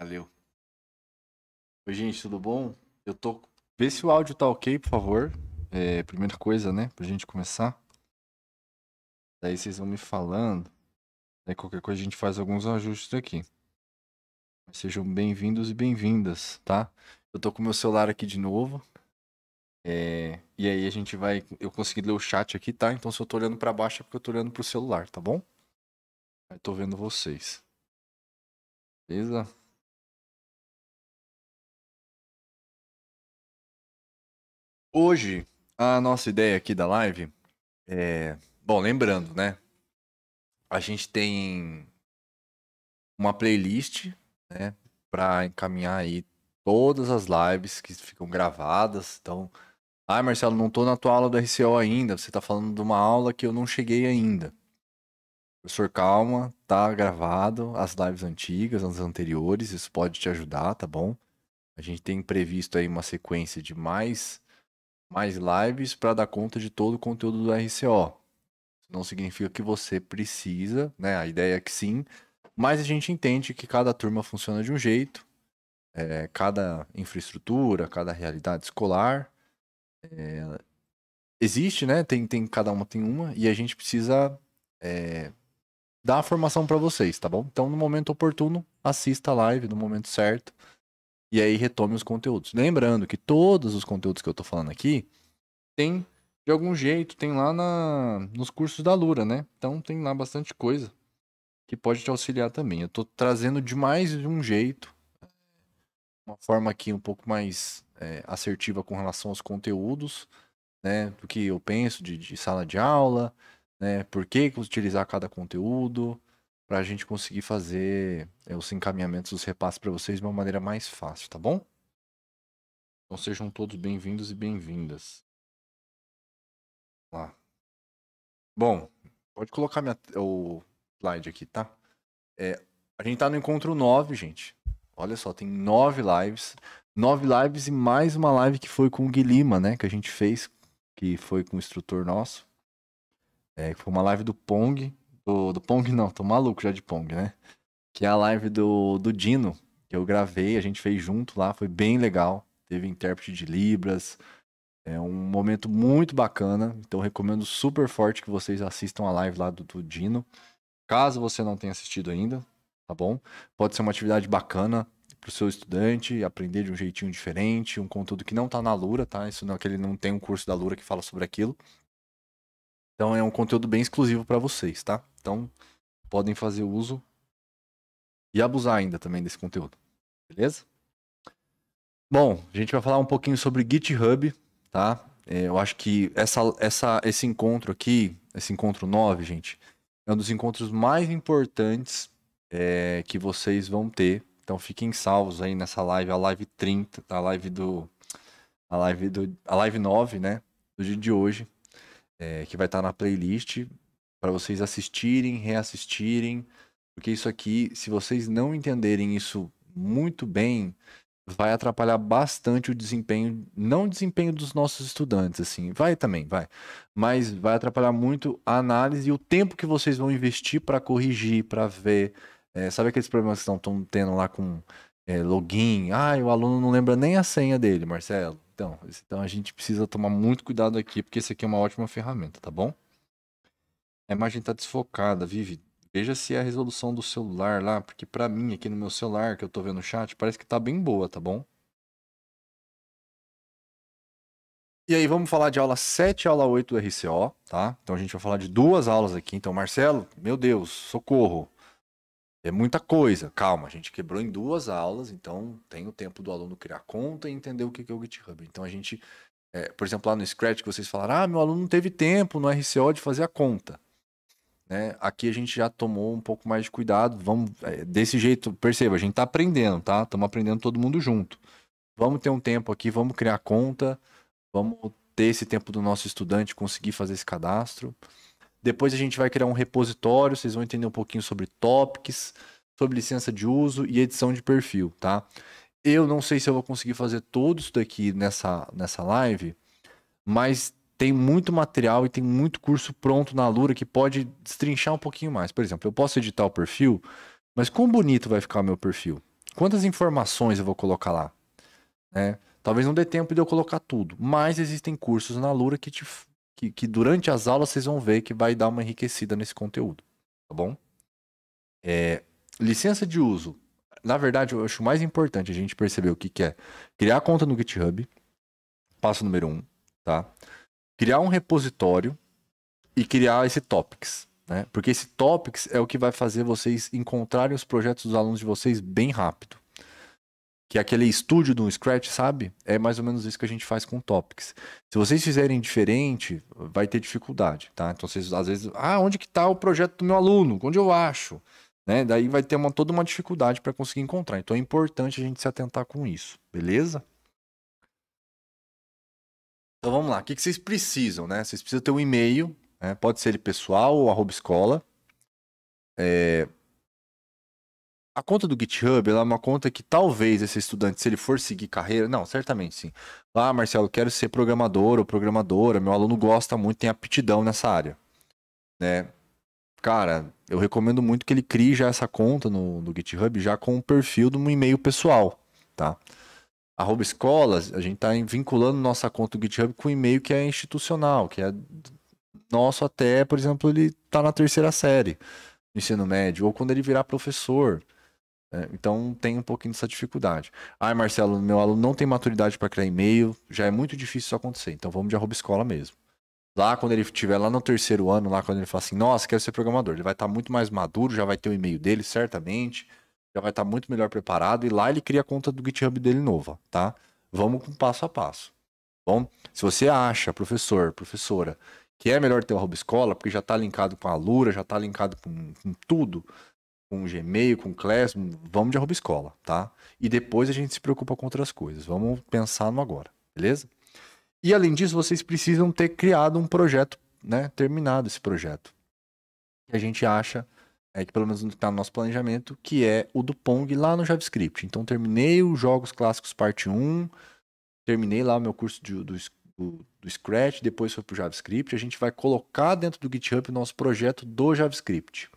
Valeu. Oi, gente, tudo bom? Eu tô. Vê se o áudio tá ok, por favor. É, primeira coisa, né? Pra gente começar. Daí vocês vão me falando. Daí qualquer coisa a gente faz alguns ajustes aqui. sejam bem-vindos e bem-vindas, tá? Eu tô com meu celular aqui de novo. É... E aí a gente vai. Eu consegui ler o chat aqui, tá? Então se eu tô olhando para baixo é porque eu tô olhando pro celular, tá bom? Aí tô vendo vocês. Beleza? Hoje, a nossa ideia aqui da live é. Bom, lembrando, né? A gente tem uma playlist, né? Pra encaminhar aí todas as lives que ficam gravadas. Então, ah, Marcelo, não tô na tua aula do RCO ainda. Você tá falando de uma aula que eu não cheguei ainda. Professor, calma, tá gravado as lives antigas, as anteriores, isso pode te ajudar, tá bom? A gente tem previsto aí uma sequência de mais mais lives para dar conta de todo o conteúdo do RCO. Não significa que você precisa, né? A ideia é que sim, mas a gente entende que cada turma funciona de um jeito, é, cada infraestrutura, cada realidade escolar é, existe, né? Tem, tem cada uma tem uma e a gente precisa é, dar a formação para vocês, tá bom? Então, no momento oportuno, assista a live no momento certo e aí retome os conteúdos. Lembrando que todos os conteúdos que eu estou falando aqui tem de algum jeito, tem lá na, nos cursos da Lura, né? Então tem lá bastante coisa que pode te auxiliar também. Eu estou trazendo de mais de um jeito, é, uma forma aqui um pouco mais é, assertiva com relação aos conteúdos, né? Do que eu penso de, de sala de aula, né? Por que utilizar cada conteúdo, para a gente conseguir fazer é, os encaminhamentos os repasses para vocês de uma maneira mais fácil, tá bom? Então sejam todos bem-vindos e bem-vindas. Lá. Bom, pode colocar minha, o slide aqui, tá? É, a gente tá no encontro 9, gente. Olha só, tem nove lives. Nove lives e mais uma live que foi com o Guilima, né? Que a gente fez, que foi com o instrutor nosso. É, foi uma live do Pong do, do Pong, não, tô maluco já de Pong, né? Que é a live do, do Dino, que eu gravei, a gente fez junto lá, foi bem legal. Teve intérprete de Libras, é um momento muito bacana. Então recomendo super forte que vocês assistam a live lá do, do Dino. Caso você não tenha assistido ainda, tá bom? Pode ser uma atividade bacana para o seu estudante aprender de um jeitinho diferente, um conteúdo que não está na Lura, tá? Isso não é que ele não tem um curso da Lura que fala sobre aquilo. Então é um conteúdo bem exclusivo para vocês, tá? Então, podem fazer uso e abusar ainda também desse conteúdo. Beleza? Bom, a gente vai falar um pouquinho sobre GitHub, tá? É, eu acho que essa, essa, esse encontro aqui, esse encontro 9, gente, é um dos encontros mais importantes é, que vocês vão ter. Então fiquem salvos aí nessa live, a live 30, a live do. A live do. A live 9, né? Do dia de hoje. É, que vai estar na playlist para vocês assistirem, reassistirem, porque isso aqui, se vocês não entenderem isso muito bem, vai atrapalhar bastante o desempenho, não o desempenho dos nossos estudantes, assim, vai também, vai, mas vai atrapalhar muito a análise e o tempo que vocês vão investir para corrigir, para ver, é, sabe aqueles problemas que estão tendo lá com é, login, ah, o aluno não lembra nem a senha dele, Marcelo. Então, então a gente precisa tomar muito cuidado aqui, porque isso aqui é uma ótima ferramenta, tá bom? a imagem está desfocada, Vivi. Veja se é a resolução do celular lá, porque para mim aqui no meu celular que eu estou vendo o chat, parece que está bem boa, tá bom? E aí vamos falar de aula 7 e aula 8 do RCO, tá? Então a gente vai falar de duas aulas aqui. Então, Marcelo, meu Deus, socorro. É muita coisa. Calma, a gente quebrou em duas aulas, então tem o tempo do aluno criar conta e entender o que é o GitHub. Então a gente, é, por exemplo, lá no Scratch que vocês falaram, ah, meu aluno não teve tempo no RCO de fazer a conta. Né? Aqui a gente já tomou um pouco mais de cuidado. Vamos é, desse jeito, perceba, a gente está aprendendo, tá? Estamos aprendendo todo mundo junto. Vamos ter um tempo aqui, vamos criar conta, vamos ter esse tempo do nosso estudante conseguir fazer esse cadastro. Depois a gente vai criar um repositório, vocês vão entender um pouquinho sobre topics, sobre licença de uso e edição de perfil, tá? Eu não sei se eu vou conseguir fazer tudo isso daqui nessa, nessa live, mas tem muito material e tem muito curso pronto na Lura que pode destrinchar um pouquinho mais. Por exemplo, eu posso editar o perfil, mas quão bonito vai ficar o meu perfil? Quantas informações eu vou colocar lá? Né? Talvez não dê tempo de eu colocar tudo, mas existem cursos na Lura que, te, que, que durante as aulas vocês vão ver que vai dar uma enriquecida nesse conteúdo, tá bom? É, licença de uso. Na verdade, eu acho mais importante a gente perceber o que, que é. Criar conta no GitHub, passo número um, tá? criar um repositório e criar esse topics, né? Porque esse topics é o que vai fazer vocês encontrarem os projetos dos alunos de vocês bem rápido. Que é aquele estúdio do Scratch, sabe? É mais ou menos isso que a gente faz com topics. Se vocês fizerem diferente, vai ter dificuldade, tá? Então vocês às vezes, ah, onde que tá o projeto do meu aluno? Onde eu acho? Né? Daí vai ter uma, toda uma dificuldade para conseguir encontrar. Então é importante a gente se atentar com isso, beleza? Então vamos lá, o que, vocês precisam, né? Vocês precisam ter um e-mail, né? pode ser ele pessoal ou arroba escola. É... A conta do GitHub é uma conta que talvez esse estudante, se ele for seguir carreira, não, certamente sim. Ah, Marcelo, quero ser programador ou programadora, meu aluno gosta muito, tem aptidão nessa área. Né? Cara, eu recomendo muito que ele crie já essa conta no, no GitHub já com o perfil de um e-mail pessoal, tá? arroba escolas, a gente está vinculando nossa conta do GitHub com um e-mail que é institucional, que é nosso até, por exemplo, ele está na terceira série do ensino médio, ou quando ele virar professor. Né? Então tem um pouquinho dessa dificuldade. Ai, Marcelo, meu aluno não tem maturidade para criar e-mail, já é muito difícil isso acontecer, então vamos de arroba escola mesmo. Lá quando ele estiver lá no terceiro ano, lá quando ele falar assim, nossa, quero ser programador, ele vai estar tá muito mais maduro, já vai ter o e-mail dele, certamente já vai estar tá muito melhor preparado. E lá ele cria a conta do GitHub dele nova, tá? Vamos com passo a passo. Bom, se você acha, professor, professora, que é melhor ter uma Escola, porque já está linkado com a Lura, já está linkado com, com tudo, com Gmail, com Classroom, vamos de arroba escola, tá? E depois a gente se preocupa com outras coisas. Vamos pensar no agora, beleza? E além disso, vocês precisam ter criado um projeto, né? Terminado esse projeto. a gente acha é que pelo menos está no nosso planejamento, que é o do Pong lá no JavaScript. Então terminei os Jogos Clássicos parte 1, terminei lá o meu curso de, do, do, do Scratch, depois foi para o JavaScript. A gente vai colocar dentro do GitHub o nosso projeto do JavaScript.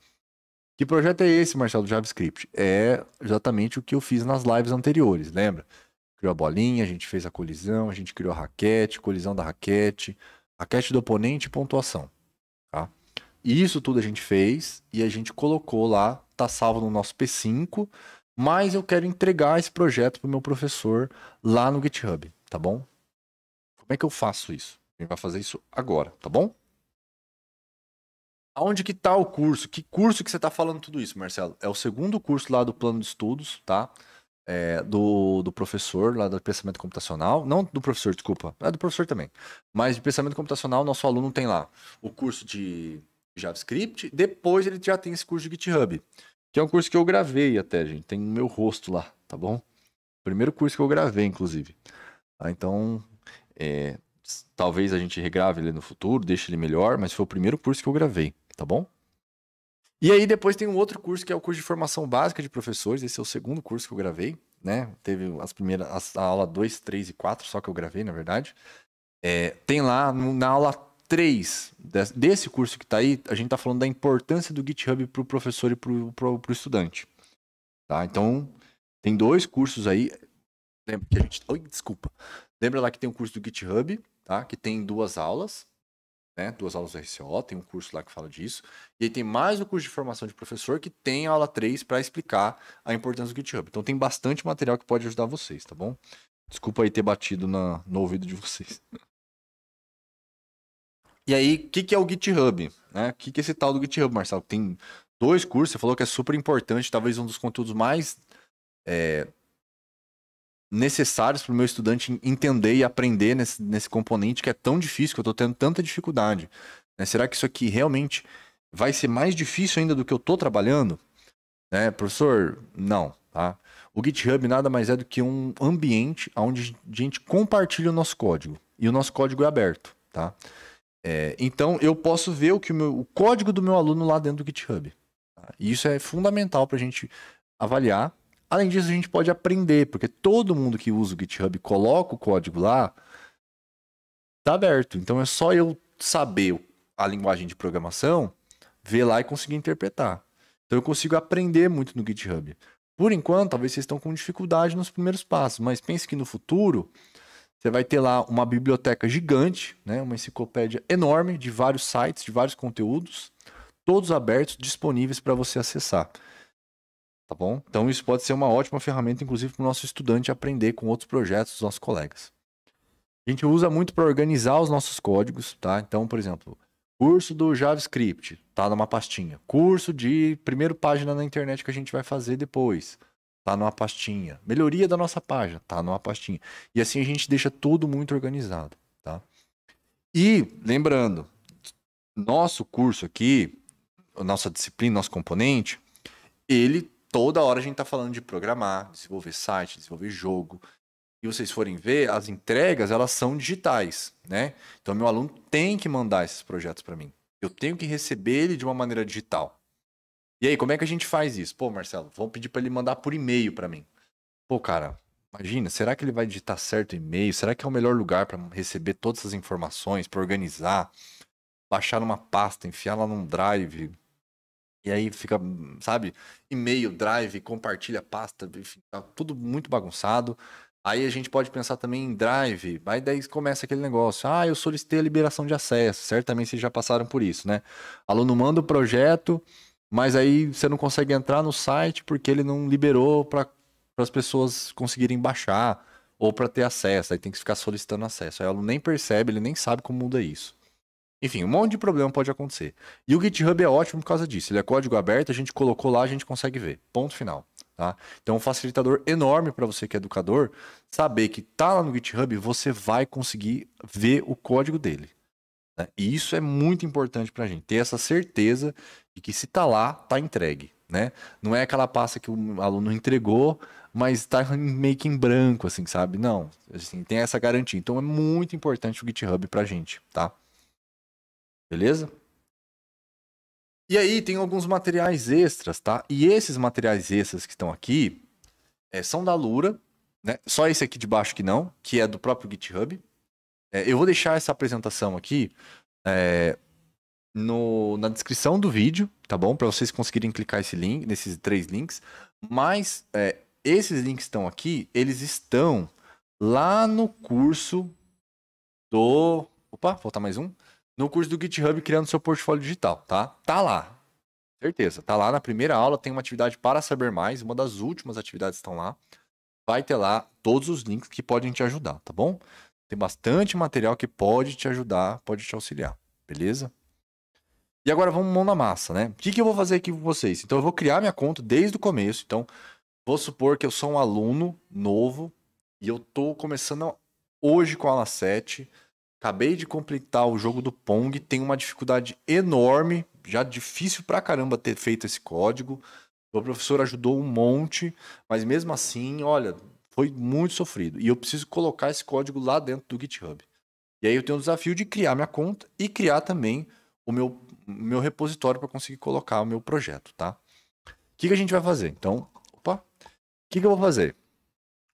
Que projeto é esse, Marcelo, do JavaScript? É exatamente o que eu fiz nas lives anteriores, lembra? Criou a bolinha, a gente fez a colisão, a gente criou a raquete, colisão da raquete, raquete do oponente e pontuação isso tudo a gente fez e a gente colocou lá, tá salvo no nosso P5, mas eu quero entregar esse projeto pro meu professor lá no GitHub, tá bom? Como é que eu faço isso? A gente vai fazer isso agora, tá bom? Aonde que tá o curso? Que curso que você tá falando tudo isso, Marcelo? É o segundo curso lá do plano de estudos, tá? É, do, do professor lá do pensamento computacional, não do professor, desculpa, é do professor também, mas de pensamento computacional, nosso aluno tem lá o curso de JavaScript, depois ele já tem esse curso de GitHub, que é um curso que eu gravei até, gente, tem o meu rosto lá, tá bom? Primeiro curso que eu gravei, inclusive. Ah, então, é, talvez a gente regrave ele no futuro, deixe ele melhor, mas foi o primeiro curso que eu gravei, tá bom? E aí depois tem um outro curso que é o curso de formação básica de professores, esse é o segundo curso que eu gravei, né? Teve as primeiras, a aula 2, 3 e 4 só que eu gravei, na verdade. É, tem lá, na aula três desse curso que está aí, a gente está falando da importância do GitHub para o professor e para o estudante. Tá? Então, tem dois cursos aí. Lembra que a gente. Oi, desculpa. Lembra lá que tem um curso do GitHub, tá? que tem duas aulas. Né, duas aulas do RCO, tem um curso lá que fala disso. E aí tem mais o um curso de formação de professor que tem aula 3 para explicar a importância do GitHub. Então tem bastante material que pode ajudar vocês, tá bom? Desculpa aí ter batido na, no ouvido de vocês. E aí, o que, que é o GitHub? Né? O que, que é esse tal do GitHub, Marcelo? Tem dois cursos, você falou que é super importante, talvez um dos conteúdos mais é, necessários para o meu estudante entender e aprender nesse, nesse componente que é tão difícil, que eu estou tendo tanta dificuldade. Né? Será que isso aqui realmente vai ser mais difícil ainda do que eu estou trabalhando? Né? Professor, não. Tá? O GitHub nada mais é do que um ambiente onde a gente compartilha o nosso código. E o nosso código é aberto. Tá? É, então eu posso ver o que o, meu, o, código do meu aluno lá dentro do GitHub. Tá? E isso é fundamental para a gente avaliar. Além disso, a gente pode aprender, porque todo mundo que usa o GitHub coloca o código lá, tá aberto. Então é só eu saber a linguagem de programação, ver lá e conseguir interpretar. Então eu consigo aprender muito no GitHub. Por enquanto, talvez vocês estão com dificuldade nos primeiros passos, mas pense que no futuro você vai ter lá uma biblioteca gigante, né? uma enciclopédia enorme de vários sites, de vários conteúdos, todos abertos, disponíveis para você acessar. Tá bom? Então isso pode ser uma ótima ferramenta, inclusive, para o nosso estudante aprender com outros projetos dos nossos colegas. A gente usa muito para organizar os nossos códigos, tá? Então, por exemplo, curso do JavaScript, tá numa pastinha. Curso de primeira página na internet que a gente vai fazer depois tá numa pastinha. Melhoria da nossa página, tá numa pastinha. E assim a gente deixa tudo muito organizado, tá? E lembrando, nosso curso aqui, nossa disciplina, nosso componente, ele toda hora a gente tá falando de programar, desenvolver site, desenvolver jogo. E vocês forem ver, as entregas, elas são digitais, né? Então meu aluno tem que mandar esses projetos para mim. Eu tenho que receber ele de uma maneira digital. E aí, como é que a gente faz isso? Pô, Marcelo, vou pedir para ele mandar por e-mail para mim. Pô, cara, imagina, será que ele vai digitar certo e-mail? Será que é o melhor lugar para receber todas essas informações, para organizar, baixar numa pasta, enfiar lá num drive? E aí fica, sabe, e-mail, drive, compartilha pasta, enfim, tá tudo muito bagunçado. Aí a gente pode pensar também em drive, aí daí começa aquele negócio. Ah, eu solicitei a liberação de acesso. Certamente vocês já passaram por isso, né? Aluno manda o projeto, mas aí você não consegue entrar no site porque ele não liberou para as pessoas conseguirem baixar ou para ter acesso. Aí tem que ficar solicitando acesso. Aí o aluno nem percebe, ele nem sabe como muda isso. Enfim, um monte de problema pode acontecer. E o GitHub é ótimo por causa disso. Ele é código aberto, a gente colocou lá, a gente consegue ver. Ponto final. Tá? Então, um facilitador enorme para você que é educador saber que tá lá no GitHub, você vai conseguir ver o código dele. Né? E isso é muito importante para a gente, ter essa certeza de que se está lá, está entregue. Né? Não é aquela pasta que o aluno entregou, mas está meio que em branco, assim, sabe? Não, assim, tem essa garantia. Então é muito importante o GitHub para a gente, tá? Beleza? E aí tem alguns materiais extras, tá? E esses materiais extras que estão aqui é, são da Lura, né? Só esse aqui de baixo que não, que é do próprio GitHub, é, eu vou deixar essa apresentação aqui é, no, na descrição do vídeo, tá bom? Para vocês conseguirem clicar esse link, nesses três links. Mas é, esses links estão aqui, eles estão lá no curso do. Opa, falta mais um. No curso do GitHub criando seu portfólio digital, tá? Tá lá. Certeza. Tá lá na primeira aula, tem uma atividade para saber mais. Uma das últimas atividades estão lá. Vai ter lá todos os links que podem te ajudar, tá bom? Tem bastante material que pode te ajudar, pode te auxiliar, beleza? E agora vamos mão na massa, né? O que, que eu vou fazer aqui com vocês? Então eu vou criar minha conta desde o começo. Então vou supor que eu sou um aluno novo e eu tô começando hoje com a aula 7. Acabei de completar o jogo do Pong, tem uma dificuldade enorme, já difícil pra caramba ter feito esse código. O professor ajudou um monte, mas mesmo assim, olha, foi muito sofrido. E eu preciso colocar esse código lá dentro do GitHub. E aí eu tenho o desafio de criar minha conta e criar também o meu, meu repositório para conseguir colocar o meu projeto, tá? O que, que a gente vai fazer? Então, opa, o que, que eu vou fazer?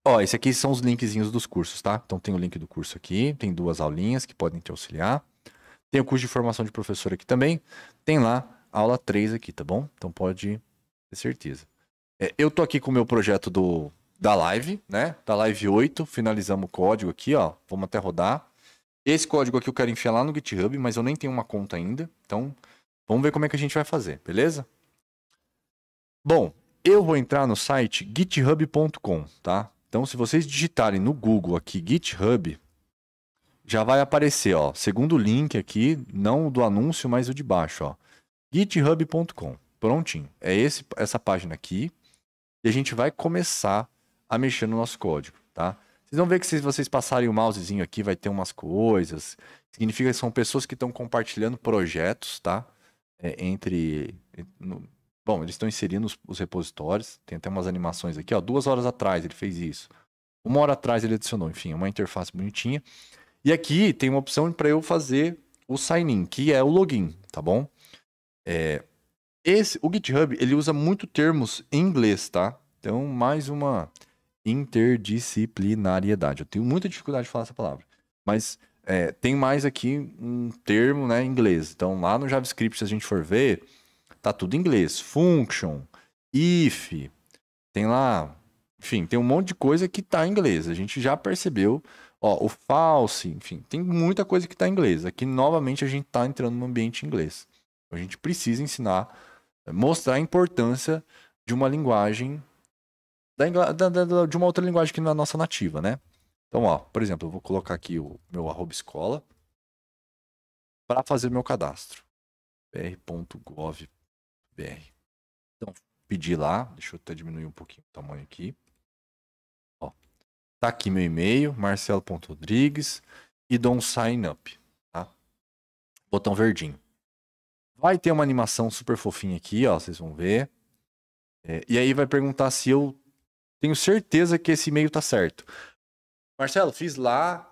Ó, esse aqui são os linkzinhos dos cursos, tá? Então tem o link do curso aqui, tem duas aulinhas que podem te auxiliar. Tem o curso de formação de professor aqui também. Tem lá a aula 3 aqui, tá bom? Então pode ter certeza. É, eu tô aqui com o meu projeto do da live, né? Da live 8, finalizamos o código aqui, ó. Vamos até rodar. Esse código aqui eu quero enfiar lá no GitHub, mas eu nem tenho uma conta ainda. Então, vamos ver como é que a gente vai fazer, beleza? Bom, eu vou entrar no site github.com, tá? Então, se vocês digitarem no Google aqui GitHub, já vai aparecer, ó, segundo link aqui, não o do anúncio, mas o de baixo, ó. github.com. Prontinho. É esse essa página aqui. E a gente vai começar a mexer no nosso código, tá? Vocês vão ver que se vocês passarem o mousezinho aqui, vai ter umas coisas. Significa que são pessoas que estão compartilhando projetos, tá? É, entre. No, bom, eles estão inserindo os, os, repositórios. Tem até umas animações aqui, ó. Duas horas atrás ele fez isso. Uma hora atrás ele adicionou, enfim, é uma interface bonitinha. E aqui tem uma opção para eu fazer o sign-in, que é o login, tá bom? É, esse, o GitHub, ele usa muito termos em inglês, tá? Então, mais uma interdisciplinariedade. Eu tenho muita dificuldade de falar essa palavra, mas é, tem mais aqui um termo né, em inglês. Então, lá no JavaScript, se a gente for ver, tá tudo em inglês. Function, if, tem lá, enfim, tem um monte de coisa que tá em inglês. A gente já percebeu, ó, o false, enfim, tem muita coisa que tá em inglês. Aqui, novamente, a gente está entrando no ambiente inglês. A gente precisa ensinar, mostrar a importância de uma linguagem da, da, da, de uma outra linguagem que não é a nossa nativa, né? Então, ó, por exemplo, eu vou colocar aqui o meu arroba escola para fazer meu cadastro. br.gov.br. Então, pedir lá, deixa eu até diminuir um pouquinho o tamanho aqui. Ó, tá aqui meu e-mail, marcelo.rodrigues e dou um sign up, tá? Botão verdinho. Vai ter uma animação super fofinha aqui, ó, vocês vão ver. É, e aí vai perguntar se eu tenho certeza que esse e-mail tá certo. Marcelo, fiz lá.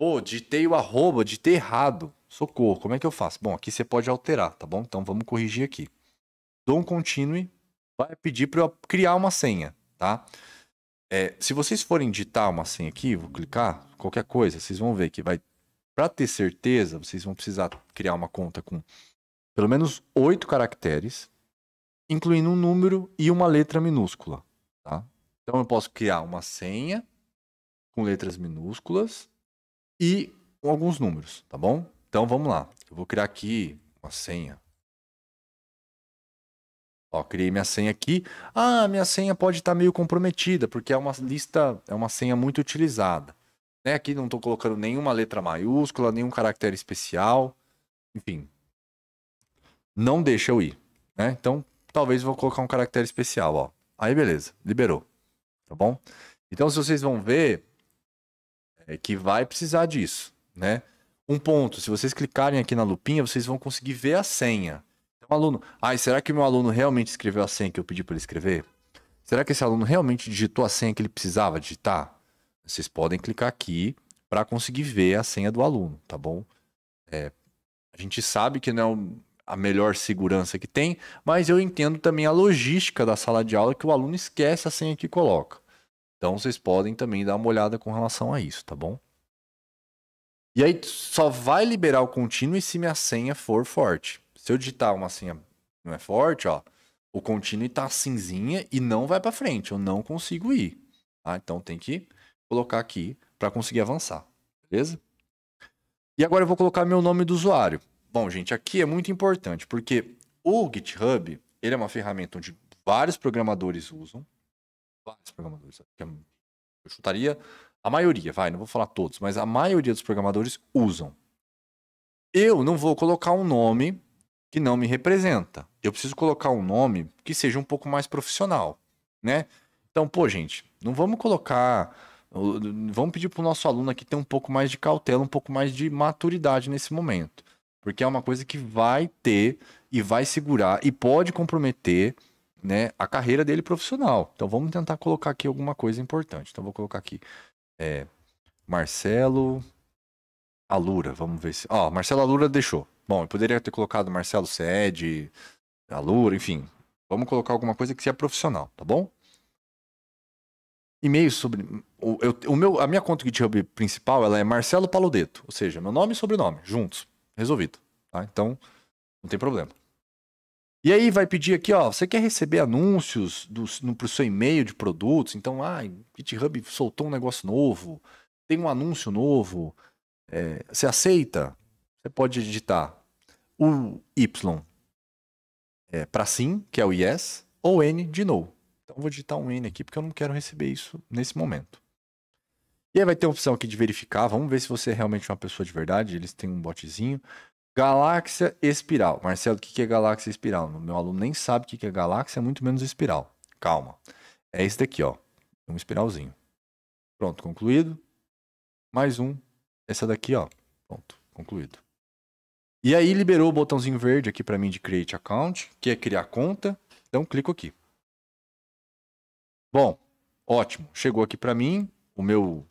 Pô, digitei o arroba, digitei errado. Socorro, como é que eu faço? Bom, aqui você pode alterar, tá bom? Então vamos corrigir aqui. Dom um continue, vai pedir para eu criar uma senha, tá? É, se vocês forem digitar uma senha aqui, vou clicar, qualquer coisa, vocês vão ver que vai. Para ter certeza, vocês vão precisar criar uma conta com pelo menos oito caracteres, incluindo um número e uma letra minúscula. Tá? Então eu posso criar uma senha com letras minúsculas e com alguns números, tá bom? Então vamos lá. Eu vou criar aqui uma senha. Ó, criei minha senha aqui. Ah, minha senha pode estar tá meio comprometida, porque é uma lista, é uma senha muito utilizada. Né? Aqui não estou colocando nenhuma letra maiúscula, nenhum caractere especial. Enfim. Não deixa eu ir. Né? Então, talvez eu vou colocar um caractere especial. Ó. Aí beleza, liberou. Tá bom? Então, se vocês vão ver, é que vai precisar disso, né? Um ponto, se vocês clicarem aqui na lupinha, vocês vão conseguir ver a senha. Então, aluno, ai, ah, será que meu aluno realmente escreveu a senha que eu pedi para ele escrever? Será que esse aluno realmente digitou a senha que ele precisava digitar? Vocês podem clicar aqui para conseguir ver a senha do aluno, tá bom? É, a gente sabe que não é a melhor segurança que tem, mas eu entendo também a logística da sala de aula que o aluno esquece a senha que coloca. Então vocês podem também dar uma olhada com relação a isso, tá bom? E aí só vai liberar o contínuo se minha senha for forte. Se eu digitar uma senha não é forte, ó, o contínuo está cinzinha e não vai para frente, eu não consigo ir. Tá? Então tem que colocar aqui para conseguir avançar, beleza? E agora eu vou colocar meu nome do usuário. Bom, gente, aqui é muito importante, porque o GitHub, ele é uma ferramenta onde vários programadores usam. Vários programadores. É, eu chutaria a maioria, vai, não vou falar todos, mas a maioria dos programadores usam. Eu não vou colocar um nome que não me representa. Eu preciso colocar um nome que seja um pouco mais profissional, né? Então, pô, gente, não vamos colocar Vamos pedir para o nosso aluno aqui ter um pouco mais de cautela, um pouco mais de maturidade nesse momento. Porque é uma coisa que vai ter e vai segurar e pode comprometer né, a carreira dele profissional. Então vamos tentar colocar aqui alguma coisa importante. Então vou colocar aqui é, Marcelo Alura. Vamos ver se. Ó, oh, Marcelo Alura deixou. Bom, eu poderia ter colocado Marcelo Sede, Alura, enfim. Vamos colocar alguma coisa que seja profissional, tá bom? E-mail sobre. O, eu, o meu, a minha conta GitHub principal ela é Marcelo Paludeto, ou seja, meu nome e sobrenome, juntos resolvido. Tá? Então, não tem problema. E aí vai pedir aqui, ó, você quer receber anúncios para o seu e-mail de produtos? Então, ah, GitHub soltou um negócio novo, tem um anúncio novo, é, você aceita? Você pode digitar o Y é, para sim, que é o yes, ou N de no. Então, vou digitar um N aqui porque eu não quero receber isso nesse momento. E aí vai ter a opção aqui de verificar. Vamos ver se você é realmente uma pessoa de verdade. Eles têm um botzinho. Galáxia espiral. Marcelo, o que é galáxia espiral? Meu aluno nem sabe o que é galáxia, é muito menos espiral. Calma. É esse daqui, ó. Um espiralzinho. Pronto, concluído. Mais um. Essa daqui, ó. Pronto, concluído. E aí liberou o botãozinho verde aqui para mim de Create Account, que é criar conta. Então clico aqui. Bom, ótimo. Chegou aqui para mim o meu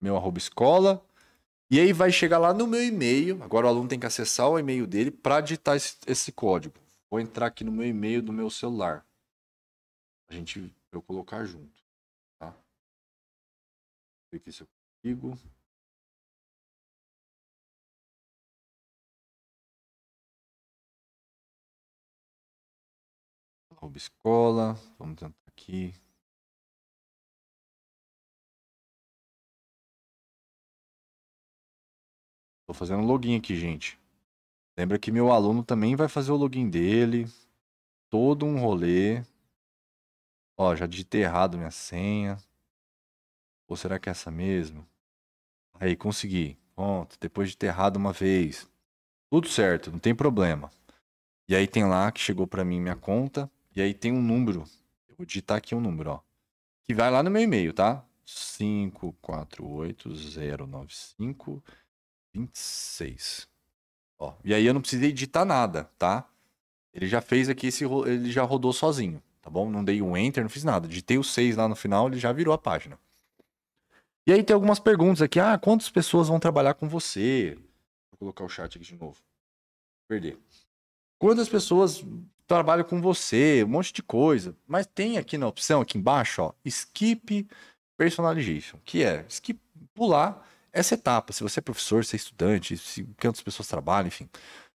meu arroba escola. E aí vai chegar lá no meu e-mail. Agora o aluno tem que acessar o e-mail dele para digitar esse, esse, código. Vou entrar aqui no meu e-mail do meu celular. A gente eu colocar junto, tá? Ver aqui se eu consigo. Arroba escola. Vamos tentar aqui. Tô fazendo login aqui, gente. Lembra que meu aluno também vai fazer o login dele. Todo um rolê. Ó, já digitei errado minha senha. Ou será que é essa mesmo? Aí, consegui. Pronto, depois de ter errado uma vez. Tudo certo, não tem problema. E aí tem lá que chegou para mim minha conta. E aí tem um número. Eu vou digitar aqui um número, ó. Que vai lá no meu e-mail, tá? 548095 26. Ó, e aí eu não precisei editar nada, tá? Ele já fez aqui esse. Ele já rodou sozinho, tá bom? Não dei um enter, não fiz nada. Digitei o 6 lá no final, ele já virou a página. E aí tem algumas perguntas aqui. Ah, quantas pessoas vão trabalhar com você? Vou colocar o chat aqui de novo. Perder. Quantas pessoas trabalham com você? Um monte de coisa. Mas tem aqui na opção, aqui embaixo, ó, skip personalization, que é skip, pular essa etapa, se você é professor, se é estudante, se quantas pessoas trabalham, enfim,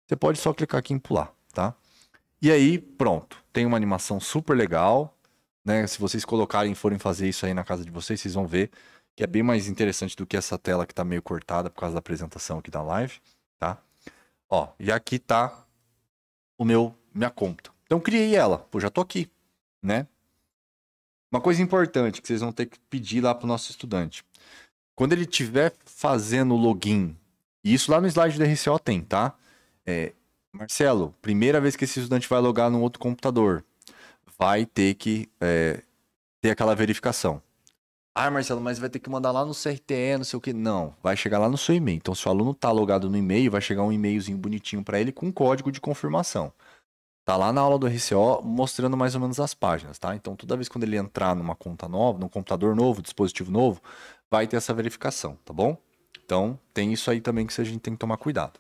você pode só clicar aqui em pular, tá? E aí, pronto, tem uma animação super legal, né? Se vocês colocarem e forem fazer isso aí na casa de vocês, vocês vão ver que é bem mais interessante do que essa tela que tá meio cortada por causa da apresentação aqui da live, tá? Ó, e aqui tá o meu minha conta. Então criei ela, pô, já tô aqui, né? Uma coisa importante que vocês vão ter que pedir lá pro nosso estudante quando ele estiver fazendo o login, e isso lá no slide do RCO tem, tá? É, Marcelo, primeira vez que esse estudante vai logar num outro computador, vai ter que é, ter aquela verificação. Ah, Marcelo, mas vai ter que mandar lá no CRTE, não sei o que. Não, vai chegar lá no seu e-mail. Então, se o aluno está logado no e-mail, vai chegar um e-mailzinho bonitinho para ele com um código de confirmação. Tá lá na aula do RCO mostrando mais ou menos as páginas, tá? Então, toda vez quando ele entrar numa conta nova, num computador novo, dispositivo novo, vai ter essa verificação, tá bom? Então, tem isso aí também que a gente tem que tomar cuidado.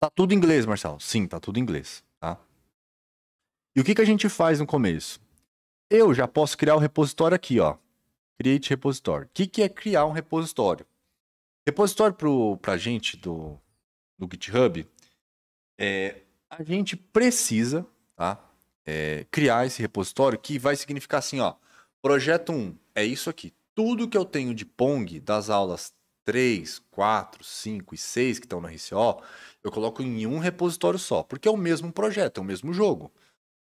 Tá tudo em inglês, Marcelo? Sim, tá tudo em inglês, tá? E o que, que a gente faz no começo? Eu já posso criar o um repositório aqui, ó. Create repositório. O que, que é criar um repositório? Repositório para a gente do, do GitHub, é, a gente precisa tá? É, criar esse repositório que vai significar assim, ó, projeto 1 é isso aqui, tudo que eu tenho de Pong das aulas 3, 4, 5 e 6 que estão na RCO, eu coloco em um repositório só, porque é o mesmo projeto, é o mesmo jogo.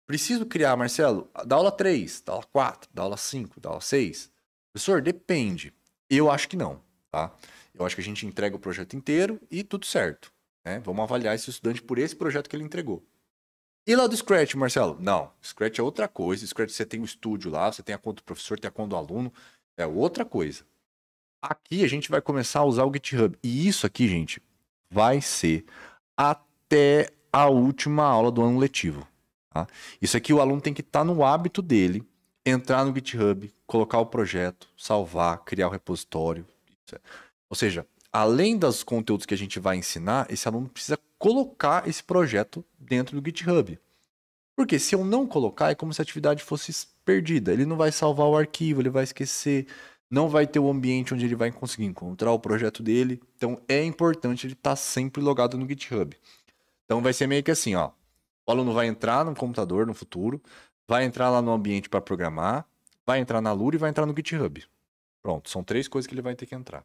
Preciso criar, Marcelo, da aula 3, da aula 4, da aula 5, da aula 6? Professor, depende. Eu acho que não, tá? Eu acho que a gente entrega o projeto inteiro e tudo certo. Né? Vamos avaliar esse estudante por esse projeto que ele entregou. E lá do Scratch, Marcelo? Não, Scratch é outra coisa. Scratch você tem o estúdio lá, você tem a conta do professor, tem a conta do aluno. É outra coisa. Aqui a gente vai começar a usar o GitHub. E isso aqui, gente, vai ser até a última aula do ano letivo. Tá? Isso aqui o aluno tem que estar tá no hábito dele, entrar no GitHub, colocar o projeto, salvar, criar o repositório. É. Ou seja, além dos conteúdos que a gente vai ensinar, esse aluno precisa colocar esse projeto dentro do GitHub. Porque se eu não colocar, é como se a atividade fosse perdida. Ele não vai salvar o arquivo, ele vai esquecer, não vai ter o ambiente onde ele vai conseguir encontrar o projeto dele. Então é importante ele estar tá sempre logado no GitHub. Então vai ser meio que assim, ó. O aluno vai entrar no computador no futuro, vai entrar lá no ambiente para programar, vai entrar na Lura e vai entrar no GitHub. Pronto, são três coisas que ele vai ter que entrar.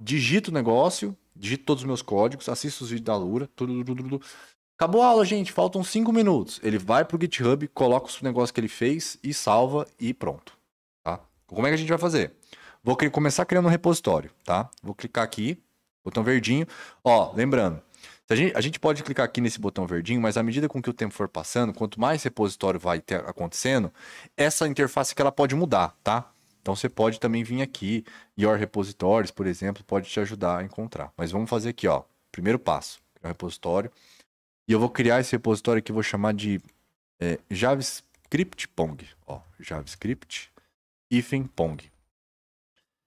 Digito o negócio, digito todos os meus códigos, assisto os vídeos da Lura, tudo, tudo, tudo, Acabou a aula, gente, faltam 5 minutos. Ele vai pro GitHub, coloca os negócios que ele fez e salva e pronto. Tá? Como é que a gente vai fazer? Vou começar criando um repositório, tá? Vou clicar aqui, botão verdinho. Ó, lembrando, a gente, a gente, pode clicar aqui nesse botão verdinho, mas à medida com que o tempo for passando, quanto mais repositório vai ter acontecendo, essa interface que ela pode mudar, tá? Então você pode também vir aqui, Your Repositories, por exemplo, pode te ajudar a encontrar. Mas vamos fazer aqui, ó. Primeiro passo, criar um repositório. E eu vou criar esse repositório que vou chamar de é, JavaScript Pong. Ó, JavaScript hífen Pong.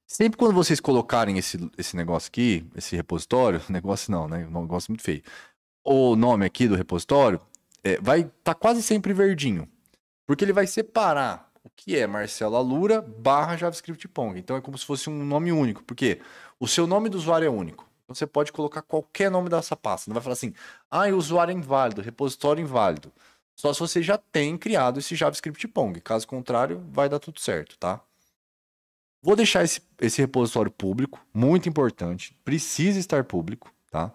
Sempre quando vocês colocarem esse, esse negócio aqui, esse repositório, negócio não, né? Um negócio muito feio. O nome aqui do repositório é, vai estar tá quase sempre verdinho. Porque ele vai separar o que é Marcelo Alura barra JavaScript Pong. Então é como se fosse um nome único. Porque o seu nome do usuário é único você pode colocar qualquer nome dessa pasta. Não vai falar assim, ah, usuário inválido, repositório inválido. Só se você já tem criado esse JavaScript Pong. Caso contrário, vai dar tudo certo, tá? Vou deixar esse, esse repositório público, muito importante. Precisa estar público, tá?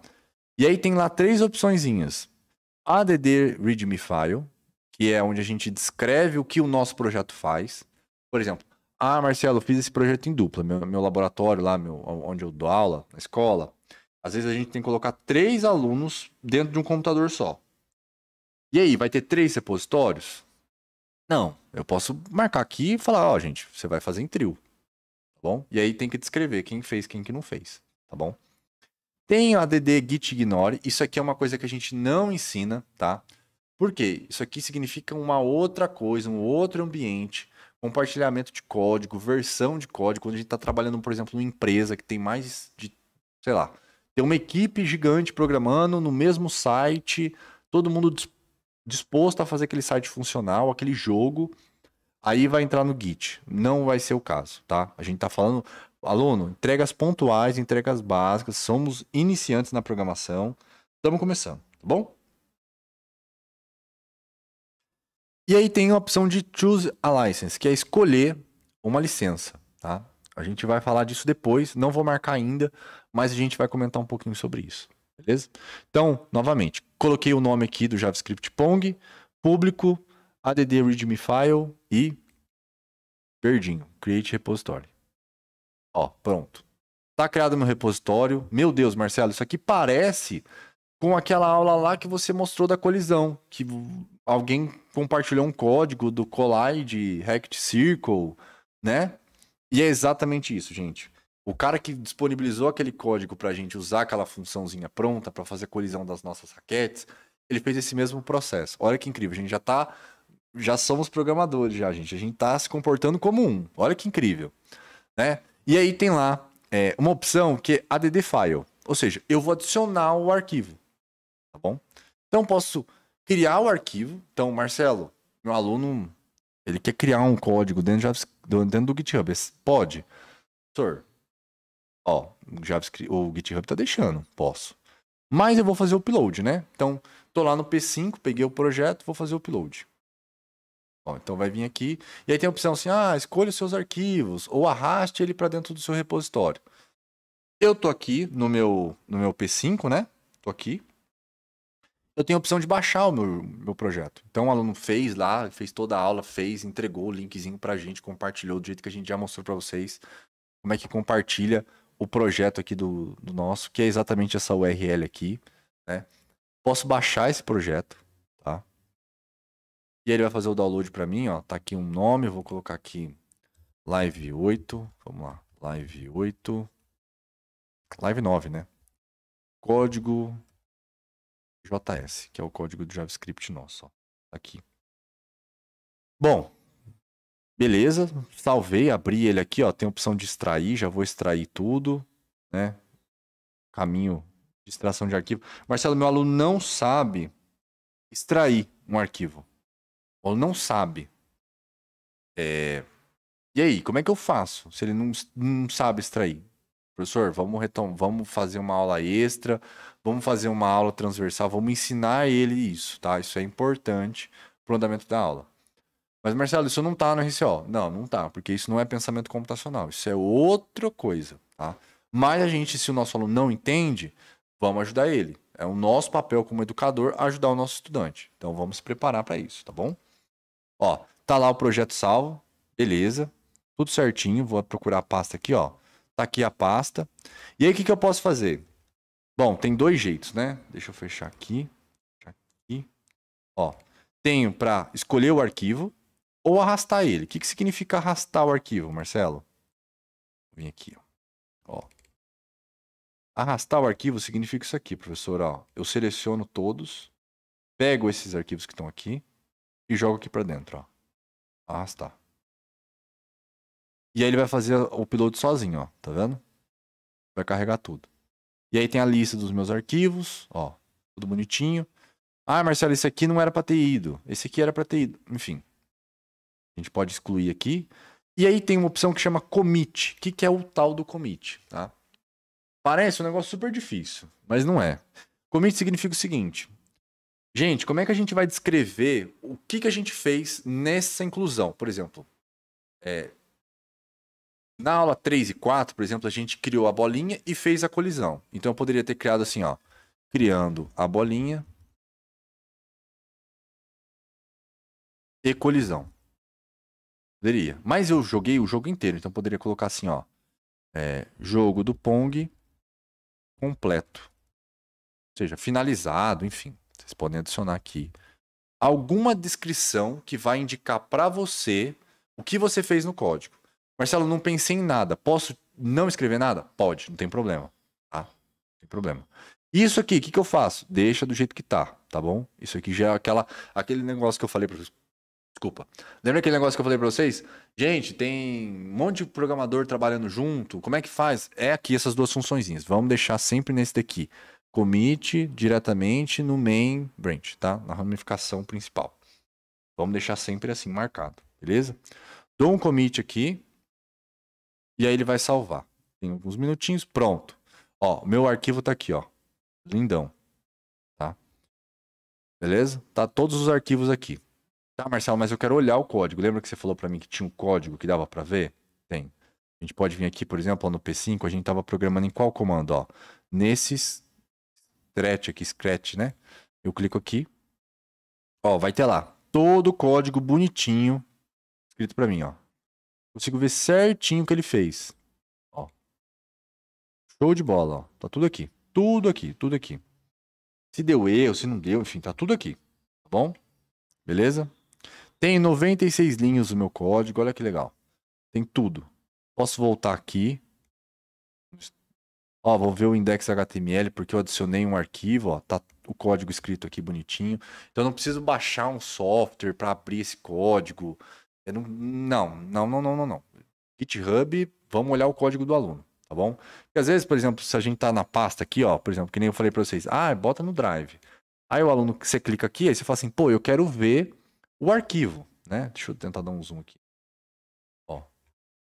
E aí tem lá três opçõezinhas. ADD README File, que é onde a gente descreve o que o nosso projeto faz. Por exemplo, ah, Marcelo, fiz esse projeto em dupla. Meu, meu laboratório lá, meu, onde eu dou aula, na escola, às vezes a gente tem que colocar três alunos dentro de um computador só. E aí, vai ter três repositórios? Não, eu posso marcar aqui e falar, ó, oh, gente, você vai fazer em trio. Tá bom? E aí tem que descrever quem fez, quem que não fez, tá bom? Tem o ADD Git Ignore, isso aqui é uma coisa que a gente não ensina, tá? Por quê? Isso aqui significa uma outra coisa, um outro ambiente, compartilhamento de código, versão de código, quando a gente está trabalhando, por exemplo, numa empresa que tem mais de, sei lá, tem uma equipe gigante programando no mesmo site, todo mundo disposto a fazer aquele site funcional, aquele jogo. Aí vai entrar no Git. Não vai ser o caso, tá? A gente tá falando, aluno, entregas pontuais, entregas básicas, somos iniciantes na programação. Estamos começando, tá bom? E aí tem a opção de choose a license, que é escolher uma licença, tá? A gente vai falar disso depois, não vou marcar ainda, mas a gente vai comentar um pouquinho sobre isso, beleza? Então, novamente, coloquei o nome aqui do JavaScript Pong, público, add readme file e verdinho, create repository. Ó, pronto. Tá criado meu repositório. Meu Deus, Marcelo, isso aqui parece com aquela aula lá que você mostrou da colisão, que alguém compartilhou um código do Collide, Rect Circle, né? E é exatamente isso, gente. O cara que disponibilizou aquele código para a gente usar aquela funçãozinha pronta para fazer a colisão das nossas raquetes, ele fez esse mesmo processo. Olha que incrível, a gente já tá. Já somos programadores, já, gente. A gente tá se comportando como um. Olha que incrível. Né? E aí tem lá é, uma opção que é add file. Ou seja, eu vou adicionar o arquivo. Tá bom? Então posso criar o arquivo. Então, Marcelo, meu aluno, ele quer criar um código dentro do, dentro do GitHub. Pode. Sir, Ó, o JavaScript, o GitHub tá deixando, posso. Mas eu vou fazer o upload, né? Então, tô lá no P5, peguei o projeto, vou fazer o upload. Ó, então vai vir aqui. E aí tem a opção assim: ah, escolha os seus arquivos ou arraste ele para dentro do seu repositório. Eu tô aqui no meu, no meu P5, né? Tô aqui. Eu tenho a opção de baixar o meu, meu projeto. Então o aluno fez lá, fez toda a aula, fez, entregou o linkzinho pra gente, compartilhou do jeito que a gente já mostrou para vocês. Como é que compartilha o projeto aqui do, do nosso, que é exatamente essa URL aqui, né? Posso baixar esse projeto, tá? E ele vai fazer o download para mim, ó. Tá aqui um nome, eu vou colocar aqui Live 8, vamos lá, Live 8, Live 9, né? Código JS, que é o código do JavaScript nosso, ó. Tá aqui. Bom, Beleza, salvei, abri ele aqui, ó, tem a opção de extrair, já vou extrair tudo, né? Caminho de extração de arquivo. Marcelo, meu aluno não sabe extrair um arquivo. o aluno não sabe. É... E aí, como é que eu faço se ele não, não sabe extrair? Professor, vamos, retom vamos fazer uma aula extra, vamos fazer uma aula transversal, vamos ensinar ele isso, tá? Isso é importante para o andamento da aula. Mas, Marcelo, isso não está no RCO. Não, não está, porque isso não é pensamento computacional. Isso é outra coisa, tá? Mas a gente, se o nosso aluno não entende, vamos ajudar ele. É o nosso papel como educador ajudar o nosso estudante. Então, vamos se preparar para isso, tá bom? Ó, tá lá o projeto salvo. Beleza. Tudo certinho. Vou procurar a pasta aqui, ó. Tá aqui a pasta. E aí, o que, que eu posso fazer? Bom, tem dois jeitos, né? Deixa eu fechar aqui. Fechar aqui. Ó, tenho para escolher o arquivo, ou arrastar ele. O que, que significa arrastar o arquivo, Marcelo? vir aqui, ó. Arrastar o arquivo significa isso aqui, professor. Ó. Eu seleciono todos, pego esses arquivos que estão aqui e jogo aqui para dentro. Ó. Arrastar. E aí ele vai fazer o upload sozinho, ó. Tá vendo? Vai carregar tudo. E aí tem a lista dos meus arquivos, ó. Tudo bonitinho. Ah, Marcelo, esse aqui não era para ter ido. Esse aqui era para ter ido. Enfim, a gente pode excluir aqui. E aí tem uma opção que chama commit. O que, que é o tal do commit? Tá? Parece um negócio super difícil, mas não é. Commit significa o seguinte. Gente, como é que a gente vai descrever o que, que a gente fez nessa inclusão? Por exemplo, é, na aula 3 e 4, por exemplo, a gente criou a bolinha e fez a colisão. Então eu poderia ter criado assim, ó, criando a bolinha e colisão. Poderia. Mas eu joguei o jogo inteiro, então poderia colocar assim, ó. É, jogo do Pong completo. Ou seja, finalizado, enfim. Vocês podem adicionar aqui. Alguma descrição que vai indicar para você o que você fez no código. Marcelo, não pensei em nada. Posso não escrever nada? Pode, não tem problema. Tá? Não tem problema. Isso aqui, o que, que eu faço? Deixa do jeito que tá, tá bom? Isso aqui já é aquela, aquele negócio que eu falei para vocês Desculpa. Lembra aquele negócio que eu falei para vocês? Gente, tem um monte de programador trabalhando junto. Como é que faz? É aqui essas duas funçõezinhas. Vamos deixar sempre nesse daqui. Commit diretamente no main branch, tá? Na ramificação principal. Vamos deixar sempre assim marcado, beleza? Dou um commit aqui. E aí ele vai salvar. Tem alguns minutinhos, pronto. Ó, meu arquivo tá aqui, ó. Lindão. Tá? Beleza? Tá todos os arquivos aqui. Tá, Marcelo, mas eu quero olhar o código. Lembra que você falou para mim que tinha um código que dava para ver? Tem. A gente pode vir aqui, por exemplo, no P5, a gente estava programando em qual comando? Ó, nesses stretch aqui, scratch, né? Eu clico aqui. Ó, vai ter lá todo o código bonitinho escrito para mim, ó. Consigo ver certinho o que ele fez. Ó. Show de bola, ó. Tá tudo aqui. Tudo aqui, tudo aqui. Se deu erro, se não deu, enfim, tá tudo aqui. Tá bom? Beleza? Tem 96 linhas o meu código, olha que legal. Tem tudo. Posso voltar aqui. Ó, vou ver o index.html porque eu adicionei um arquivo, ó, tá o código escrito aqui bonitinho. Então eu não preciso baixar um software para abrir esse código. não, não, não, não, não, não. GitHub, vamos olhar o código do aluno, tá bom? Porque às vezes, por exemplo, se a gente tá na pasta aqui, ó, por exemplo, que nem eu falei para vocês, ah, bota no Drive. Aí o aluno, você clica aqui, aí você fala assim, pô, eu quero ver o arquivo, né? Deixa eu tentar dar um zoom aqui. Ó.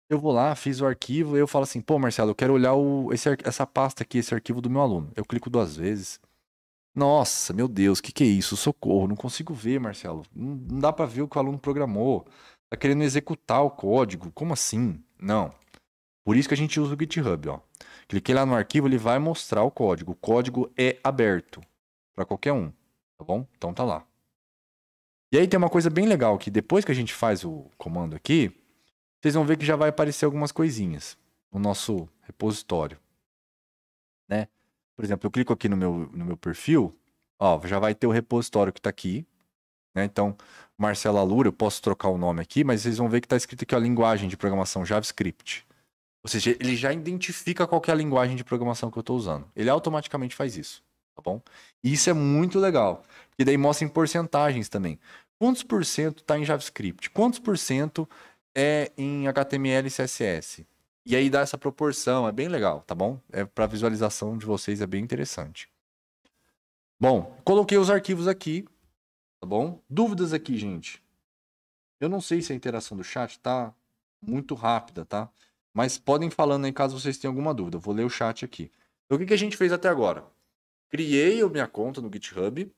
Eu vou lá, fiz o arquivo, eu falo assim, pô, Marcelo, eu quero olhar o, esse, essa pasta aqui, esse arquivo do meu aluno. Eu clico duas vezes. Nossa, meu Deus, o que, que é isso? Socorro, não consigo ver, Marcelo. Não, não dá para ver o que o aluno programou. Tá querendo executar o código. Como assim? Não. Por isso que a gente usa o GitHub, ó. Cliquei lá no arquivo, ele vai mostrar o código. O código é aberto para qualquer um, tá bom? Então tá lá. E aí tem uma coisa bem legal, que depois que a gente faz o comando aqui, vocês vão ver que já vai aparecer algumas coisinhas no nosso repositório. Né? Por exemplo, eu clico aqui no meu, no meu perfil, ó, já vai ter o repositório que está aqui. Né? Então, Marcelo Alura, eu posso trocar o nome aqui, mas vocês vão ver que está escrito aqui a linguagem de programação JavaScript. Ou seja, ele já identifica qual é a linguagem de programação que eu estou usando. Ele automaticamente faz isso, tá bom? E isso é muito legal. E daí mostra em porcentagens também quantos por cento está em JavaScript, quantos por cento é em HTML e CSS. E aí dá essa proporção, é bem legal, tá bom? É para visualização de vocês é bem interessante. Bom, coloquei os arquivos aqui, tá bom? Dúvidas aqui, gente. Eu não sei se a interação do chat tá muito rápida, tá? Mas podem falando aí caso vocês tenham alguma dúvida. Eu vou ler o chat aqui. Então, o que, que a gente fez até agora? Criei a minha conta no GitHub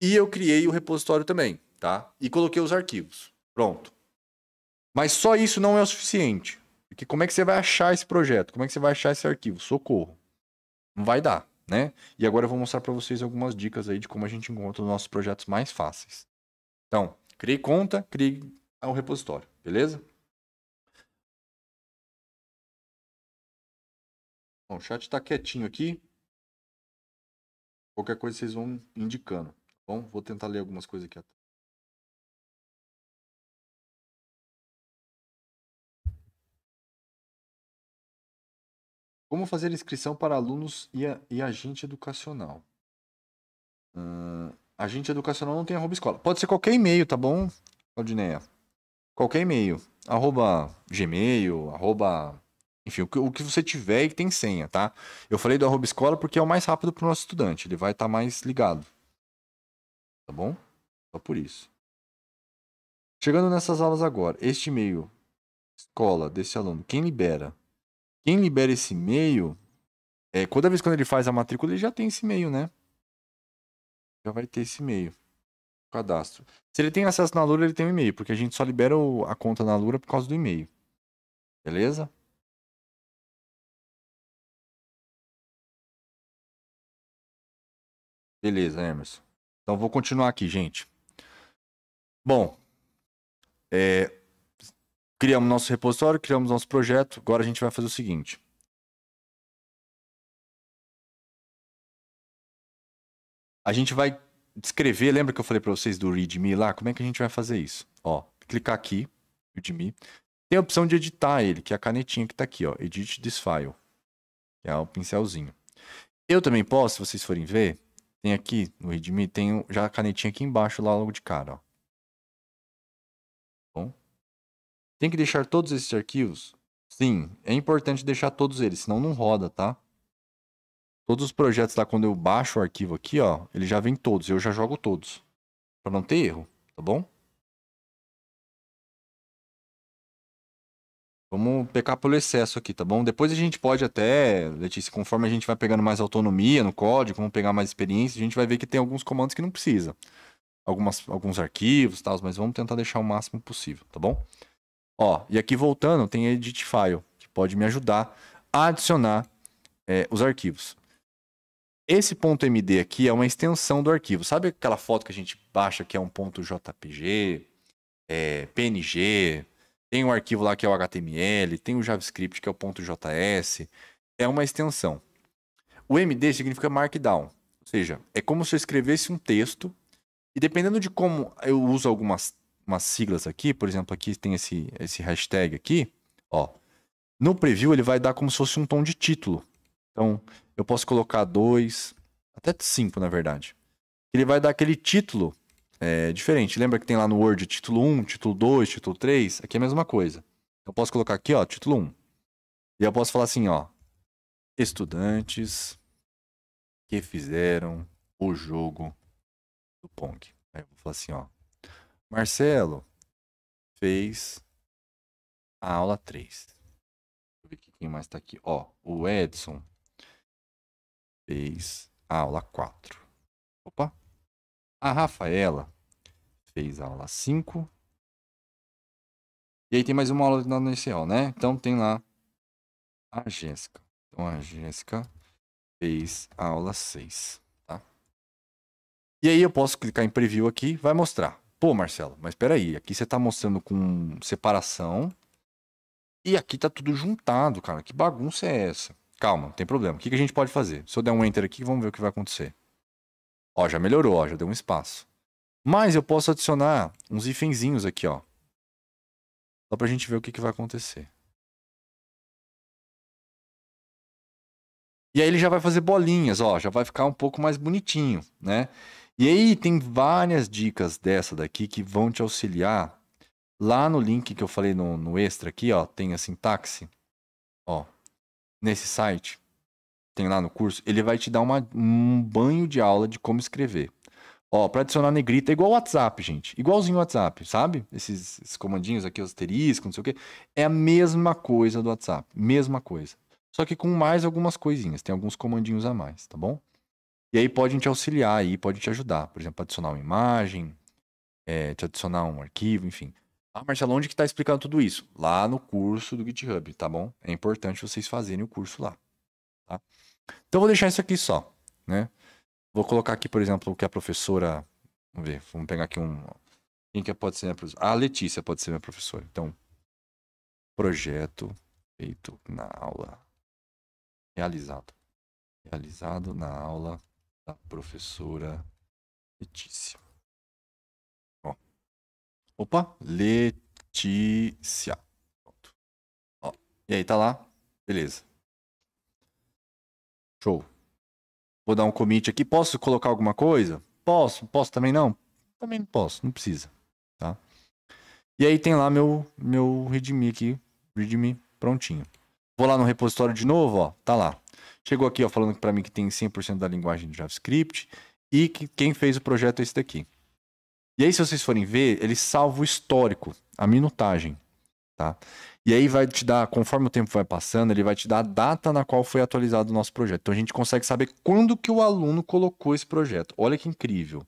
e eu criei o repositório também tá? E coloquei os arquivos. Pronto. Mas só isso não é o suficiente. Porque como é que você vai achar esse projeto? Como é que você vai achar esse arquivo? Socorro. Não vai dar, né? E agora eu vou mostrar para vocês algumas dicas aí de como a gente encontra os nossos projetos mais fáceis. Então, criei conta, criei o repositório, beleza? Bom, o chat está quietinho aqui. Qualquer coisa vocês vão indicando. Tá bom, vou tentar ler algumas coisas aqui atrás. Como fazer inscrição para alunos e, a, e agente educacional? Uh, agente educacional não tem arroba escola. Pode ser qualquer e-mail, tá bom, Claudineia? Qualquer e-mail. Arroba Gmail, arroba. Enfim, o que, o que você tiver e que tem senha, tá? Eu falei do arroba escola porque é o mais rápido para o nosso estudante. Ele vai estar tá mais ligado. Tá bom? Só por isso. Chegando nessas aulas agora, este e-mail escola desse aluno, quem libera? Quem libera esse e-mail, é, toda vez quando ele faz a matrícula, ele já tem esse e-mail, né? Já vai ter esse e-mail. Cadastro. Se ele tem acesso na Lura, ele tem o um e-mail, porque a gente só libera o, a conta na Lura por causa do e-mail. Beleza? Beleza, Emerson. Então vou continuar aqui, gente. Bom, é, criamos nosso repositório, criamos nosso projeto. Agora a gente vai fazer o seguinte. A gente vai descrever, lembra que eu falei para vocês do readme lá? Como é que a gente vai fazer isso? Ó, clicar aqui, readme. Tem a opção de editar ele, que é a canetinha que está aqui, ó, edit this file. Que é o pincelzinho. Eu também posso, se vocês forem ver, tem aqui no readme, tem já a canetinha aqui embaixo lá logo de cara, ó. Tem que deixar todos esses arquivos? Sim, é importante deixar todos eles, senão não roda, tá? Todos os projetos lá, quando eu baixo o arquivo aqui, ó, ele já vem todos, eu já jogo todos. para não ter erro, tá bom? Vamos pecar pelo excesso aqui, tá bom? Depois a gente pode até, Letícia, conforme a gente vai pegando mais autonomia no código, vamos pegar mais experiência, a gente vai ver que tem alguns comandos que não precisa. Algumas, alguns arquivos e tal, mas vamos tentar deixar o máximo possível, tá bom? Ó, e aqui voltando, tem edit file, que pode me ajudar a adicionar é, os arquivos. Esse ponto .md aqui é uma extensão do arquivo. Sabe aquela foto que a gente baixa que é um ponto .jpg, é, PNG, tem um arquivo lá que é o HTML, tem o JavaScript que é o ponto .js, é uma extensão. O MD significa Markdown, ou seja, é como se eu escrevesse um texto e dependendo de como eu uso algumas umas siglas aqui, por exemplo, aqui tem esse, esse hashtag aqui, ó. No preview ele vai dar como se fosse um tom de título. Então, eu posso colocar dois, até cinco, na verdade. Ele vai dar aquele título é, diferente. Lembra que tem lá no Word título 1, título 2, título 3? Aqui é a mesma coisa. Eu posso colocar aqui, ó, título 1. E eu posso falar assim, ó. Estudantes que fizeram o jogo do Pong. Aí eu vou falar assim, ó. Marcelo fez a aula 3. Deixa eu ver quem mais está aqui. Ó, o Edson fez a aula 4. Opa! A Rafaela fez a aula 5. E aí tem mais uma aula na inicial, né? Então tem lá a Jéssica. Então a Jéssica fez a aula 6, tá? E aí eu posso clicar em preview aqui, vai mostrar. Pô, Marcelo, mas peraí, aqui você tá mostrando com separação e aqui tá tudo juntado, cara. Que bagunça é essa? Calma, não tem problema. O que, que a gente pode fazer? Se eu der um enter aqui, vamos ver o que vai acontecer. Ó, já melhorou, ó, já deu um espaço. Mas eu posso adicionar uns ifenzinhos aqui, ó. Só pra gente ver o que, que vai acontecer. E aí ele já vai fazer bolinhas, ó, já vai ficar um pouco mais bonitinho, né? E aí tem várias dicas dessa daqui que vão te auxiliar. Lá no link que eu falei no, no extra aqui, ó, tem a sintaxe. Ó, nesse site, tem lá no curso, ele vai te dar uma, um banho de aula de como escrever. Ó, para adicionar negrita é igual WhatsApp, gente. Igualzinho WhatsApp, sabe? Esses, esses comandinhos aqui, os asterisco, não sei o quê. É a mesma coisa do WhatsApp. Mesma coisa. Só que com mais algumas coisinhas. Tem alguns comandinhos a mais, tá bom? E aí podem te auxiliar aí, pode te ajudar. Por exemplo, adicionar uma imagem, é, te adicionar um arquivo, enfim. Ah, Marcelo, onde que tá explicando tudo isso? Lá no curso do GitHub, tá bom? É importante vocês fazerem o curso lá. Tá? Então vou deixar isso aqui só, né? Vou colocar aqui, por exemplo, o que a professora. Vamos ver, vamos pegar aqui um. Quem que pode ser minha professora? Ah, a Letícia pode ser minha professora. Então, projeto feito na aula. Realizado. Realizado na aula da professora Letícia. Ó. Opa, Letícia. Pronto. Ó. E aí, tá lá? Beleza. Show. Vou dar um commit aqui. Posso colocar alguma coisa? Posso. Posso também não? Também não posso. Não precisa. Tá? E aí tem lá meu, meu readme aqui. Readme prontinho. Vou lá no repositório de novo, ó. Tá lá. Chegou aqui ó, falando para mim que tem 100% da linguagem de JavaScript e que quem fez o projeto é esse daqui. E aí, se vocês forem ver, ele salva o histórico, a minutagem. Tá? E aí vai te dar, conforme o tempo vai passando, ele vai te dar a data na qual foi atualizado o nosso projeto. Então a gente consegue saber quando que o aluno colocou esse projeto. Olha que incrível.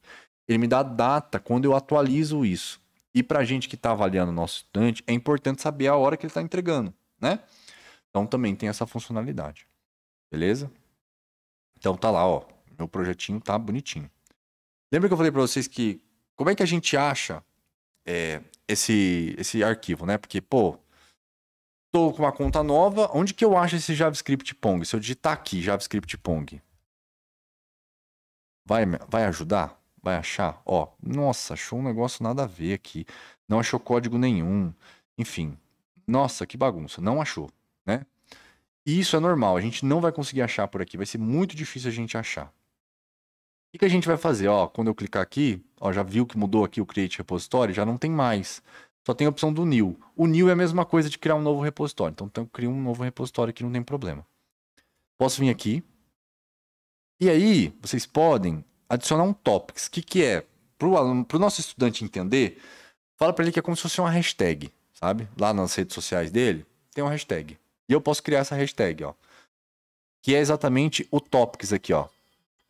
Ele me dá a data quando eu atualizo isso. E para a gente que está avaliando o nosso estudante, é importante saber a hora que ele está entregando, né? Então também tem essa funcionalidade. Beleza? Então tá lá, ó. Meu projetinho tá bonitinho. Lembra que eu falei para vocês que como é que a gente acha é, esse, esse arquivo, né? Porque, pô, tô com uma conta nova, onde que eu acho esse JavaScript Pong? Se eu digitar aqui, JavaScript Pong, vai, vai ajudar? Vai achar? Ó, nossa, achou um negócio nada a ver aqui. Não achou código nenhum. Enfim, nossa, que bagunça. Não achou, né? E isso é normal, a gente não vai conseguir achar por aqui, vai ser muito difícil a gente achar. O que, que a gente vai fazer? Ó, quando eu clicar aqui, ó, já viu que mudou aqui o Create Repository? Já não tem mais. Só tem a opção do New. O New é a mesma coisa de criar um novo repositório. Então, eu crio um novo repositório aqui, não tem problema. Posso vir aqui. E aí, vocês podem adicionar um Topics. O que, que é? Para o nosso estudante entender, fala para ele que é como se fosse uma hashtag, sabe? Lá nas redes sociais dele, tem uma hashtag. E eu posso criar essa hashtag, ó. Que é exatamente o topics aqui, ó.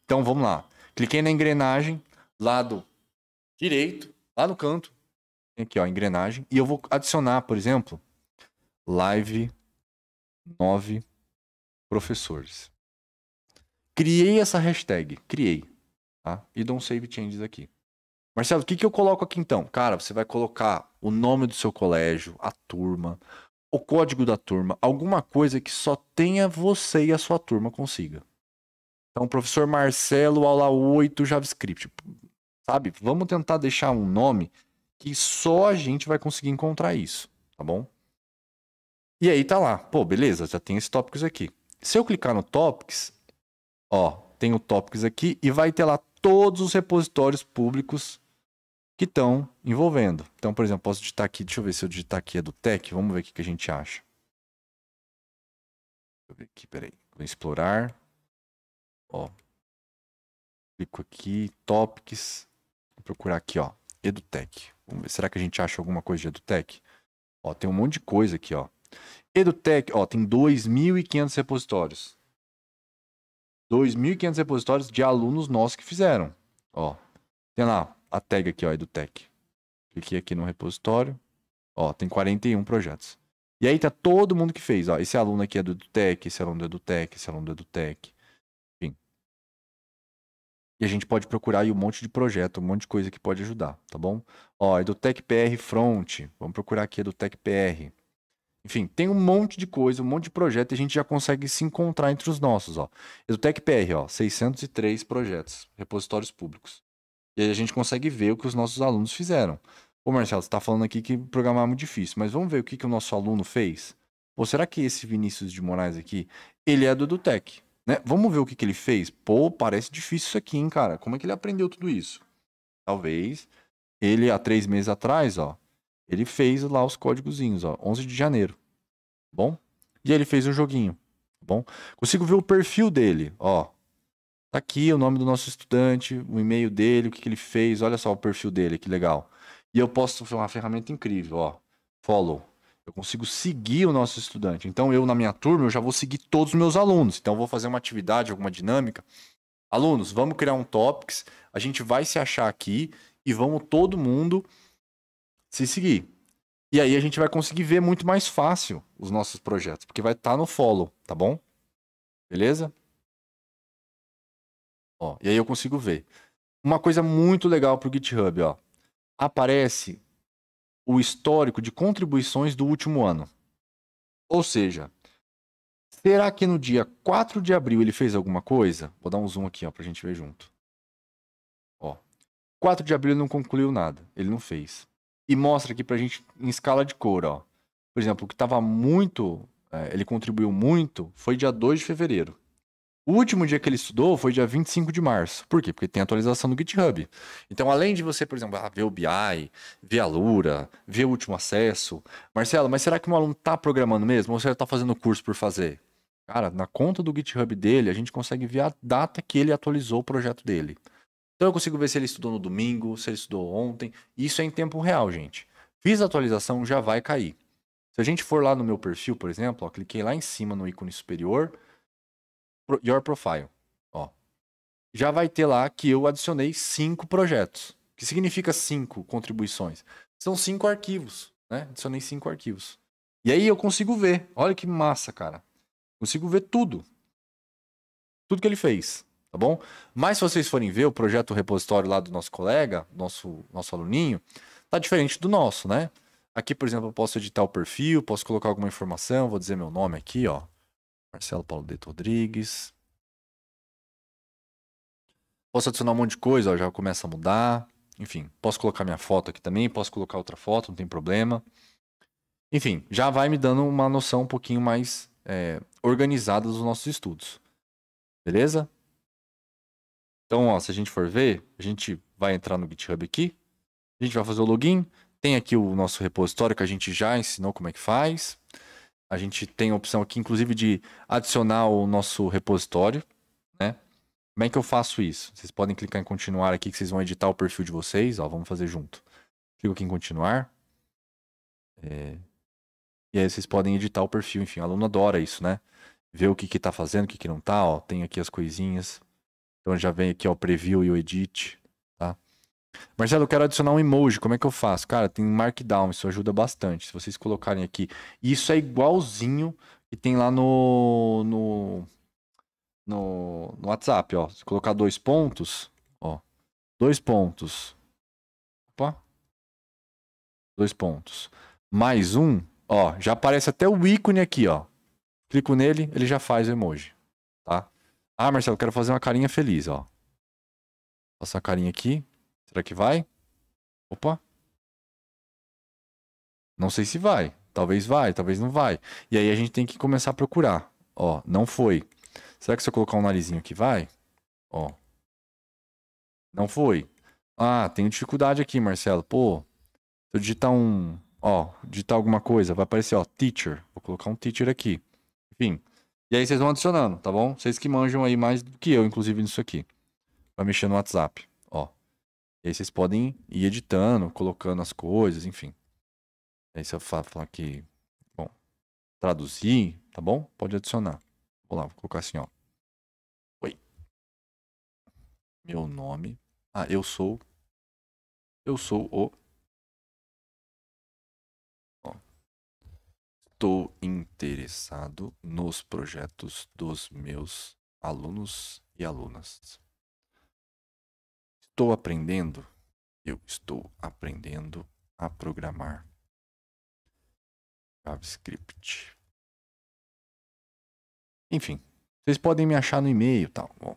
Então vamos lá. Cliquei na engrenagem, lado direito, lá no canto. Aqui, ó, engrenagem. E eu vou adicionar, por exemplo, live 9 professores. Criei essa hashtag. Criei. Tá? E dou um save changes aqui. Marcelo, o que, que eu coloco aqui então? Cara, você vai colocar o nome do seu colégio, a turma, o código da turma, alguma coisa que só tenha você e a sua turma consiga. Então, professor Marcelo, aula 8, JavaScript. Sabe? Vamos tentar deixar um nome que só a gente vai conseguir encontrar isso, tá bom? E aí tá lá. Pô, beleza, já tem esses tópicos aqui. Se eu clicar no Topics, ó, tem o Topics aqui e vai ter lá todos os repositórios públicos que estão envolvendo. Então, por exemplo, posso digitar aqui, deixa eu ver se eu digitar aqui é do tech, vamos ver o que a gente acha. Deixa eu ver aqui, peraí. Vou explorar. Ó. Clico aqui, topics. Vou procurar aqui, ó. EduTech. Vamos ver, será que a gente acha alguma coisa de EduTech? Ó, tem um monte de coisa aqui, ó. EduTech, ó, tem 2.500 repositórios. 2.500 repositórios de alunos nossos que fizeram. Ó, tem lá, a tag aqui, ó, EduTech. É Cliquei aqui no repositório. Ó, tem 41 projetos. E aí tá todo mundo que fez, ó. Esse aluno aqui é do EduTech, esse aluno é do EduTech, esse aluno é do EduTech. Enfim. E a gente pode procurar aí um monte de projeto, um monte de coisa que pode ajudar, tá bom? Ó, EduTech PR Front. Vamos procurar aqui EduTech PR. Enfim, tem um monte de coisa, um monte de projeto e a gente já consegue se encontrar entre os nossos, ó. EduTech PR, ó, 603 projetos, repositórios públicos. E aí a gente consegue ver o que os nossos alunos fizeram. Ô Marcelo, você está falando aqui que programar é muito difícil, mas vamos ver o que, que o nosso aluno fez? Ou será que esse Vinícius de Moraes aqui, ele é do Edutech, né? Vamos ver o que, que ele fez? Pô, parece difícil isso aqui, hein, cara? Como é que ele aprendeu tudo isso? Talvez ele, há três meses atrás, ó, ele fez lá os códigozinhos, ó, 11 de janeiro, tá bom? E ele fez um joguinho, tá bom? Consigo ver o perfil dele, ó, Tá aqui o nome do nosso estudante, o e-mail dele, o que, que ele fez, olha só o perfil dele, que legal. E eu posso, foi uma ferramenta incrível, ó, follow. Eu consigo seguir o nosso estudante. Então, eu na minha turma, eu já vou seguir todos os meus alunos. Então, eu vou fazer uma atividade, alguma dinâmica. Alunos, vamos criar um Topics. A gente vai se achar aqui e vamos todo mundo se seguir. E aí a gente vai conseguir ver muito mais fácil os nossos projetos, porque vai estar tá no follow, tá bom? Beleza? Ó, e aí eu consigo ver. Uma coisa muito legal para o GitHub, ó. Aparece o histórico de contribuições do último ano. Ou seja, será que no dia 4 de abril ele fez alguma coisa? Vou dar um zoom aqui, ó, a gente ver junto. Ó. 4 de abril ele não concluiu nada, ele não fez. E mostra aqui para a gente em escala de cor, ó. Por exemplo, o que estava muito, é, ele contribuiu muito, foi dia 2 de fevereiro. O último dia que ele estudou foi dia 25 de março. Por quê? Porque tem atualização no GitHub. Então, além de você, por exemplo, ah, ver o BI, ver a Lura, ver o último acesso, Marcelo, mas será que o aluno está programando mesmo ou você está fazendo curso por fazer? Cara, na conta do GitHub dele, a gente consegue ver a data que ele atualizou o projeto dele. Então, eu consigo ver se ele estudou no domingo, se ele estudou ontem. Isso é em tempo real, gente. Fiz a atualização, já vai cair. Se a gente for lá no meu perfil, por exemplo, ó, cliquei lá em cima no ícone superior Your Profile. Ó. Já vai ter lá que eu adicionei cinco projetos. O que significa cinco contribuições? São cinco arquivos, né? Adicionei cinco arquivos. E aí eu consigo ver. Olha que massa, cara. Consigo ver tudo. Tudo que ele fez, tá bom? Mas se vocês forem ver o projeto repositório lá do nosso colega, nosso, nosso aluninho, tá diferente do nosso, né? Aqui, por exemplo, eu posso editar o perfil, posso colocar alguma informação, vou dizer meu nome aqui, ó. Marcelo Paulo Deto Rodrigues. Posso adicionar um monte de coisa, ó, já começa a mudar. Enfim, posso colocar minha foto aqui também, posso colocar outra foto, não tem problema. Enfim, já vai me dando uma noção um pouquinho mais é, organizada dos nossos estudos. Beleza? Então, ó, se a gente for ver, a gente vai entrar no GitHub aqui, a gente vai fazer o login, tem aqui o nosso repositório que a gente já ensinou como é que faz. A gente tem a opção aqui, inclusive, de adicionar o nosso repositório, né? Como é que eu faço isso? Vocês podem clicar em continuar aqui que vocês vão editar o perfil de vocês. Ó, vamos fazer junto. Clico aqui em continuar. É... E aí vocês podem editar o perfil. Enfim, o aluno adora isso, né? Ver o que que tá fazendo, o que que não está. Ó, tem aqui as coisinhas. Então já vem aqui ó, o preview e o edit. Marcelo, eu quero adicionar um emoji, como é que eu faço? Cara, tem Markdown, isso ajuda bastante. Se vocês colocarem aqui. Isso é igualzinho que tem lá no, no, no, no WhatsApp, ó. Se colocar dois pontos, ó. Dois pontos. Opa. Dois pontos. Mais um, ó. Já aparece até o ícone aqui, ó. Clico nele, ele já faz o emoji, tá? Ah, Marcelo, eu quero fazer uma carinha feliz, ó. Faço a carinha aqui, Será que vai? Opa. Não sei se vai. Talvez vai, talvez não vai. E aí a gente tem que começar a procurar. Ó, não foi. Será que se eu colocar um narizinho aqui vai? Ó. Não foi. Ah, tenho dificuldade aqui, Marcelo. Pô, se eu digitar um, ó, digitar alguma coisa, vai aparecer, ó, teacher. Vou colocar um teacher aqui. Enfim. E aí vocês vão adicionando, tá bom? Vocês que manjam aí mais do que eu, inclusive, nisso aqui. Vai mexer no WhatsApp. E aí vocês podem ir editando, colocando as coisas, enfim. Aí se eu falar que, bom, traduzir, tá bom? Pode adicionar. Vou lá, vou colocar assim, ó. Oi. Meu nome. Ah, eu sou. Eu sou o. Ó. Estou interessado nos projetos dos meus alunos e alunas estou aprendendo? Eu estou aprendendo a programar JavaScript. Enfim, vocês podem me achar no e-mail, tal. Bom,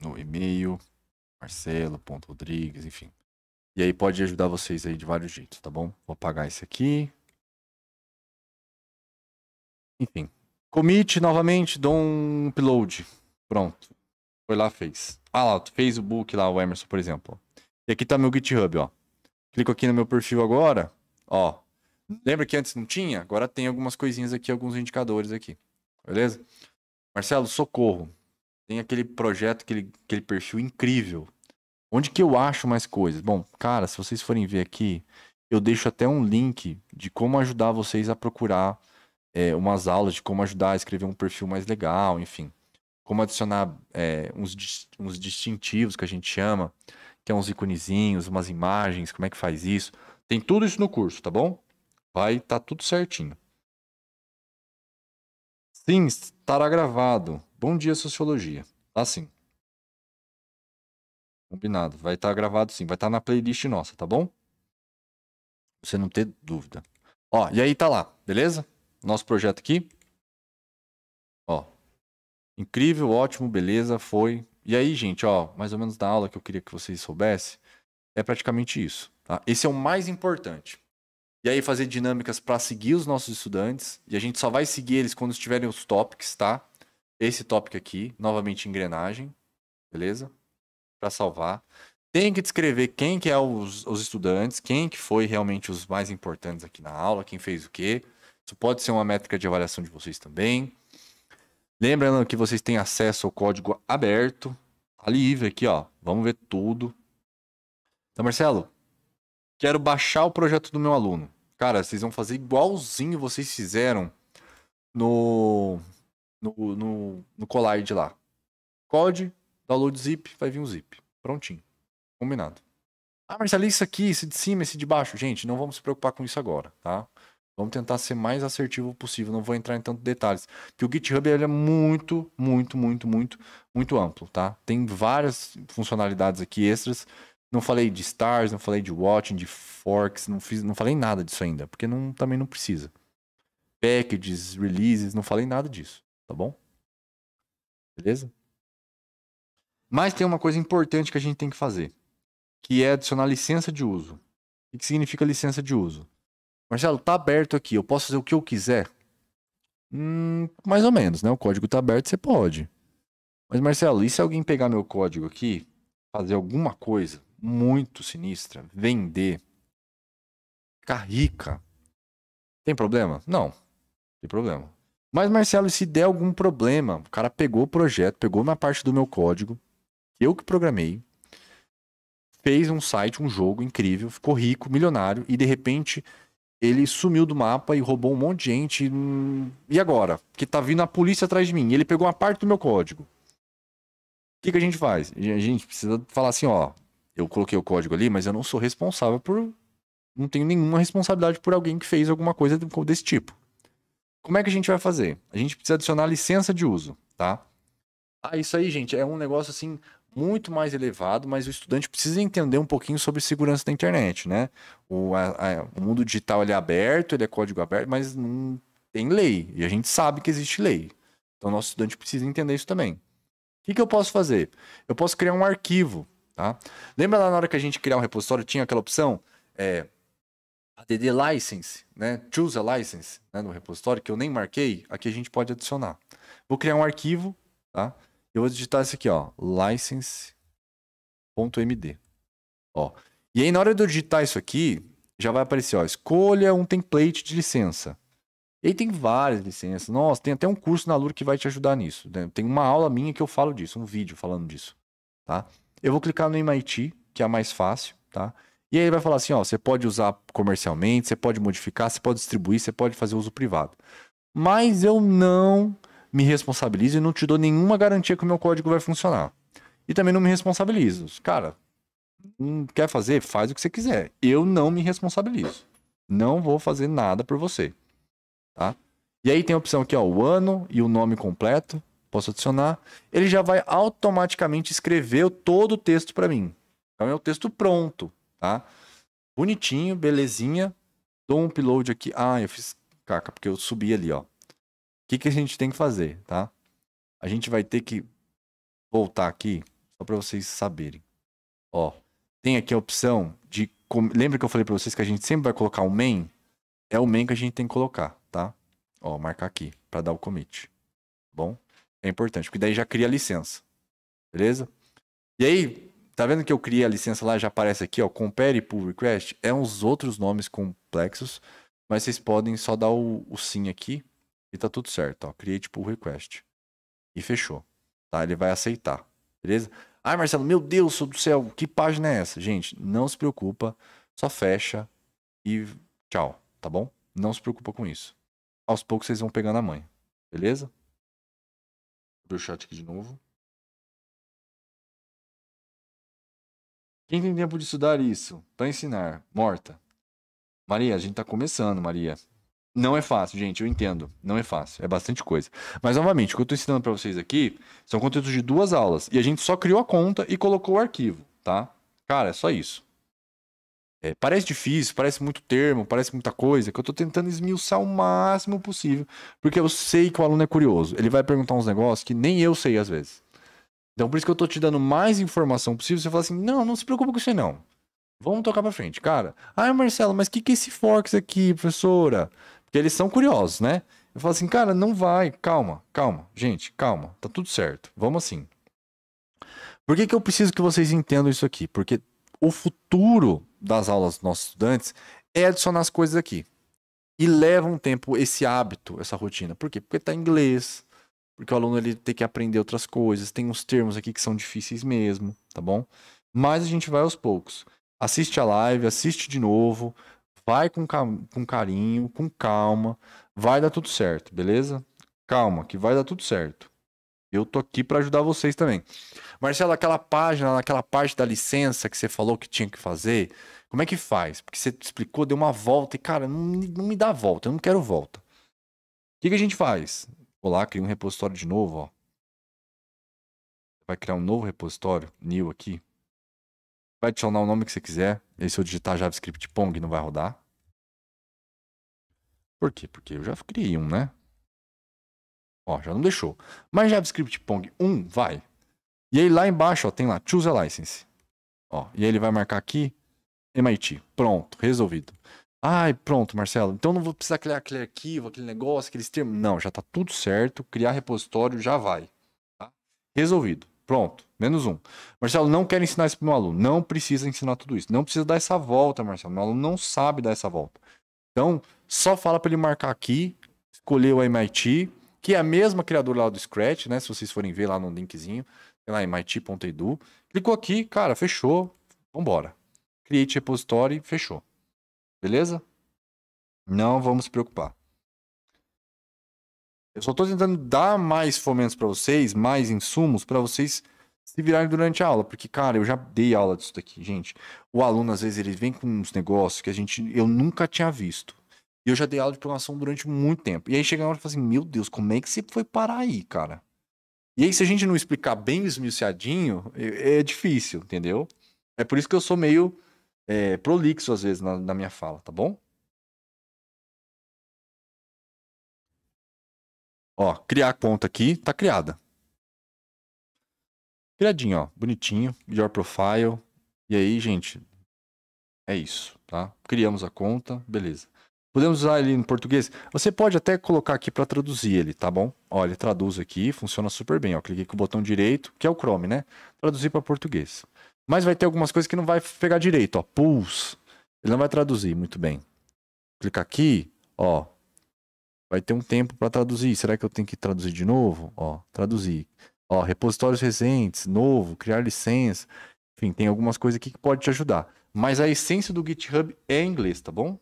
no e-mail, marcelo.rodrigues, enfim. E aí pode ajudar vocês aí de vários jeitos, tá bom? Vou apagar esse aqui. Enfim. Commit novamente, dou um upload. Pronto. Foi lá, fez. Ah lá, fez o book lá, o Emerson, por exemplo. E aqui tá meu GitHub, ó. Clico aqui no meu perfil agora, ó. Lembra que antes não tinha? Agora tem algumas coisinhas aqui, alguns indicadores aqui. Beleza? Marcelo, socorro. Tem aquele projeto, aquele, aquele perfil incrível. Onde que eu acho mais coisas? Bom, cara, se vocês forem ver aqui, eu deixo até um link de como ajudar vocês a procurar é, umas aulas de como ajudar a escrever um perfil mais legal, enfim. Como adicionar é, uns, uns distintivos que a gente chama, que é uns iconezinhos, umas imagens, como é que faz isso. Tem tudo isso no curso, tá bom? Vai tá tudo certinho. Sim, estará gravado. Bom dia, Sociologia. Tá sim. Combinado. Vai estar tá gravado sim. Vai estar tá na playlist nossa, tá bom? Pra você não ter dúvida. Ó, e aí tá lá, beleza? nosso projeto aqui. Ó. Incrível, ótimo, beleza, foi. E aí, gente, ó, mais ou menos da aula que eu queria que vocês soubessem, é praticamente isso. Tá? Esse é o mais importante. E aí, fazer dinâmicas para seguir os nossos estudantes. E a gente só vai seguir eles quando estiverem os topics, tá? Esse tópico aqui, novamente engrenagem, beleza? Para salvar. Tem que descrever quem que é os, os estudantes, quem que foi realmente os mais importantes aqui na aula, quem fez o quê. Isso pode ser uma métrica de avaliação de vocês também. Lembrando que vocês têm acesso ao código aberto. Tá livre aqui, ó. Vamos ver tudo. Então, Marcelo, quero baixar o projeto do meu aluno. Cara, vocês vão fazer igualzinho vocês fizeram no, no, no, no Collide lá. Code, download zip, vai vir um zip. Prontinho. Combinado. Ah, Marcelo, isso aqui, esse de cima, esse de baixo. Gente, não vamos se preocupar com isso agora, tá? Vamos tentar ser mais assertivo possível, não vou entrar em tantos detalhes. Porque o GitHub ele é muito, muito, muito, muito, muito amplo, tá? Tem várias funcionalidades aqui extras. Não falei de stars, não falei de watching, de forks, não, fiz, não falei nada disso ainda, porque não, também não precisa. Packages, releases, não falei nada disso, tá bom? Beleza? Mas tem uma coisa importante que a gente tem que fazer, que é adicionar licença de uso. O que significa licença de uso? Marcelo, tá aberto aqui, eu posso fazer o que eu quiser? Hum, mais ou menos, né? O código tá aberto, você pode. Mas, Marcelo, e se alguém pegar meu código aqui, fazer alguma coisa muito sinistra, vender, ficar rica, tem problema? Não, tem problema. Mas, Marcelo, se der algum problema, o cara pegou o projeto, pegou uma parte do meu código, eu que programei, fez um site, um jogo incrível, ficou rico, milionário, e de repente ele sumiu do mapa e roubou um monte de gente. Hum, e agora? Que tá vindo a polícia atrás de mim. Ele pegou uma parte do meu código. O que, que a gente faz? A gente precisa falar assim, ó. Eu coloquei o código ali, mas eu não sou responsável por. Não tenho nenhuma responsabilidade por alguém que fez alguma coisa desse tipo. Como é que a gente vai fazer? A gente precisa adicionar licença de uso, tá? Ah, isso aí, gente, é um negócio assim muito mais elevado, mas o estudante precisa entender um pouquinho sobre segurança da internet, né? O, a, a, o mundo digital é aberto, ele é código aberto, mas não tem lei. E a gente sabe que existe lei. Então, nosso estudante precisa entender isso também. O que, que eu posso fazer? Eu posso criar um arquivo, tá? Lembra lá na hora que a gente criar um repositório, tinha aquela opção? É, ADD license, né? Choose a license né? no repositório, que eu nem marquei. Aqui a gente pode adicionar. Vou criar um arquivo, tá? Eu vou digitar isso aqui, ó. License.md. Ó. E aí, na hora de eu digitar isso aqui, já vai aparecer, ó. Escolha um template de licença. E aí tem várias licenças. Nossa, tem até um curso na Lura que vai te ajudar nisso. Né? Tem uma aula minha que eu falo disso, um vídeo falando disso, tá? Eu vou clicar no MIT, que é a mais fácil, tá? E aí vai falar assim, ó, você pode usar comercialmente, você pode modificar, você pode distribuir, você pode fazer uso privado. Mas eu não me responsabilizo e não te dou nenhuma garantia que o meu código vai funcionar. E também não me responsabilizo. Cara, hum, quer fazer? Faz o que você quiser. Eu não me responsabilizo. Não vou fazer nada por você. Tá? E aí tem a opção aqui, ó, o ano e o nome completo. Posso adicionar. Ele já vai automaticamente escrever todo o texto para mim. Então é o texto pronto, tá? Bonitinho, belezinha. Dou um upload aqui. Ah, eu fiz caca, porque eu subi ali, ó que, que a gente tem que fazer, tá? A gente vai ter que voltar aqui, só para vocês saberem. Ó, tem aqui a opção de. Lembra que eu falei para vocês que a gente sempre vai colocar o main? É o main que a gente tem que colocar, tá? Ó, marcar aqui para dar o commit. Tá bom? É importante, porque daí já cria a licença. Beleza? E aí, tá vendo que eu criei a licença lá, já aparece aqui, ó, compare pull request, é uns outros nomes complexos, mas vocês podem só dar o, o sim aqui e tá tudo certo, ó. Create tipo, pull request. E fechou. Tá? Ele vai aceitar. Beleza? Ai, Marcelo, meu Deus do céu, que página é essa? Gente, não se preocupa. Só fecha e tchau, tá bom? Não se preocupa com isso. Aos poucos vocês vão pegando a mãe Beleza? Abrir o chat aqui de novo. Quem tem tempo de estudar isso? Para ensinar. Morta. Maria, a gente tá começando, Maria. Não é fácil, gente, eu entendo. Não é fácil, é bastante coisa. Mas, novamente, o que eu estou ensinando para vocês aqui são conteúdos de duas aulas. E a gente só criou a conta e colocou o arquivo, tá? Cara, é só isso. É, parece difícil, parece muito termo, parece muita coisa, que eu estou tentando esmiuçar o máximo possível, porque eu sei que o aluno é curioso. Ele vai perguntar uns negócios que nem eu sei às vezes. Então, por isso que eu estou te dando mais informação possível. Você fala assim: não, não se preocupa com isso não. Vamos tocar para frente, cara. Ah, Marcelo, mas o que, que é esse Forks aqui, professora? Porque eles são curiosos, né? Eu falo assim, cara, não vai, calma, calma, gente, calma, tá tudo certo, vamos assim. Por que, que eu preciso que vocês entendam isso aqui? Porque o futuro das aulas dos nossos estudantes é adicionar as coisas aqui. E leva um tempo esse hábito, essa rotina. Por quê? Porque tá em inglês, porque o aluno ele tem que aprender outras coisas, tem uns termos aqui que são difíceis mesmo, tá bom? Mas a gente vai aos poucos. Assiste a live, assiste de novo, Vai com, com carinho, com calma. Vai dar tudo certo, beleza? Calma, que vai dar tudo certo. Eu tô aqui para ajudar vocês também. Marcelo, aquela página, naquela parte da licença que você falou que tinha que fazer, como é que faz? Porque você explicou, deu uma volta e, cara, não, não me dá volta, eu não quero volta. O que, que a gente faz? Vou lá, crio um repositório de novo, ó. Vai criar um novo repositório, new aqui vai adicionar o nome que você quiser. E se eu digitar JavaScript Pong, não vai rodar. Por quê? Porque eu já criei um, né? Ó, já não deixou. Mas JavaScript Pong 1 vai. E aí lá embaixo, ó, tem lá Choose a License. Ó, e aí ele vai marcar aqui MIT. Pronto, resolvido. Ai, pronto, Marcelo. Então não vou precisar criar aquele arquivo, aquele negócio, aqueles termos. Não, já tá tudo certo. Criar repositório já vai. Tá? Resolvido. Pronto, menos um. Marcelo, não quer ensinar isso para meu aluno. Não precisa ensinar tudo isso. Não precisa dar essa volta, Marcelo. Meu aluno não sabe dar essa volta. Então, só fala para ele marcar aqui, escolher o MIT, que é a mesma criadora lá do Scratch, né? Se vocês forem ver lá no linkzinho, sei lá, MIT.edu. Clicou aqui, cara, fechou. Vambora. Create repository, fechou. Beleza? Não vamos preocupar. Eu só estou tentando dar mais fomentos para vocês, mais insumos para vocês se virarem durante a aula, porque cara, eu já dei aula disso daqui, gente. O aluno às vezes ele vem com uns negócios que a gente eu nunca tinha visto. E eu já dei aula de programação durante muito tempo. E aí chega uma hora e fala assim: "Meu Deus, como é que você foi parar aí, cara?" E aí se a gente não explicar bem esmiuçadinho, é, é difícil, entendeu? É por isso que eu sou meio é, prolixo às vezes na, na minha fala, tá bom? Ó, criar a conta aqui, tá criada. Criadinho, ó, bonitinho, your profile. E aí, gente, é isso, tá? Criamos a conta, beleza. Podemos usar ele em português? Você pode até colocar aqui para traduzir ele, tá bom? Olha, ele traduz aqui, funciona super bem. Ó, cliquei com o botão direito, que é o Chrome, né? Traduzir para português. Mas vai ter algumas coisas que não vai pegar direito, ó. Pulse. Ele não vai traduzir muito bem. Clicar aqui, ó. Vai ter um tempo para traduzir. Será que eu tenho que traduzir de novo? Ó, traduzir. Ó, repositórios recentes, novo, criar licença. Enfim, tem algumas coisas aqui que pode te ajudar. Mas a essência do GitHub é inglês, tá bom?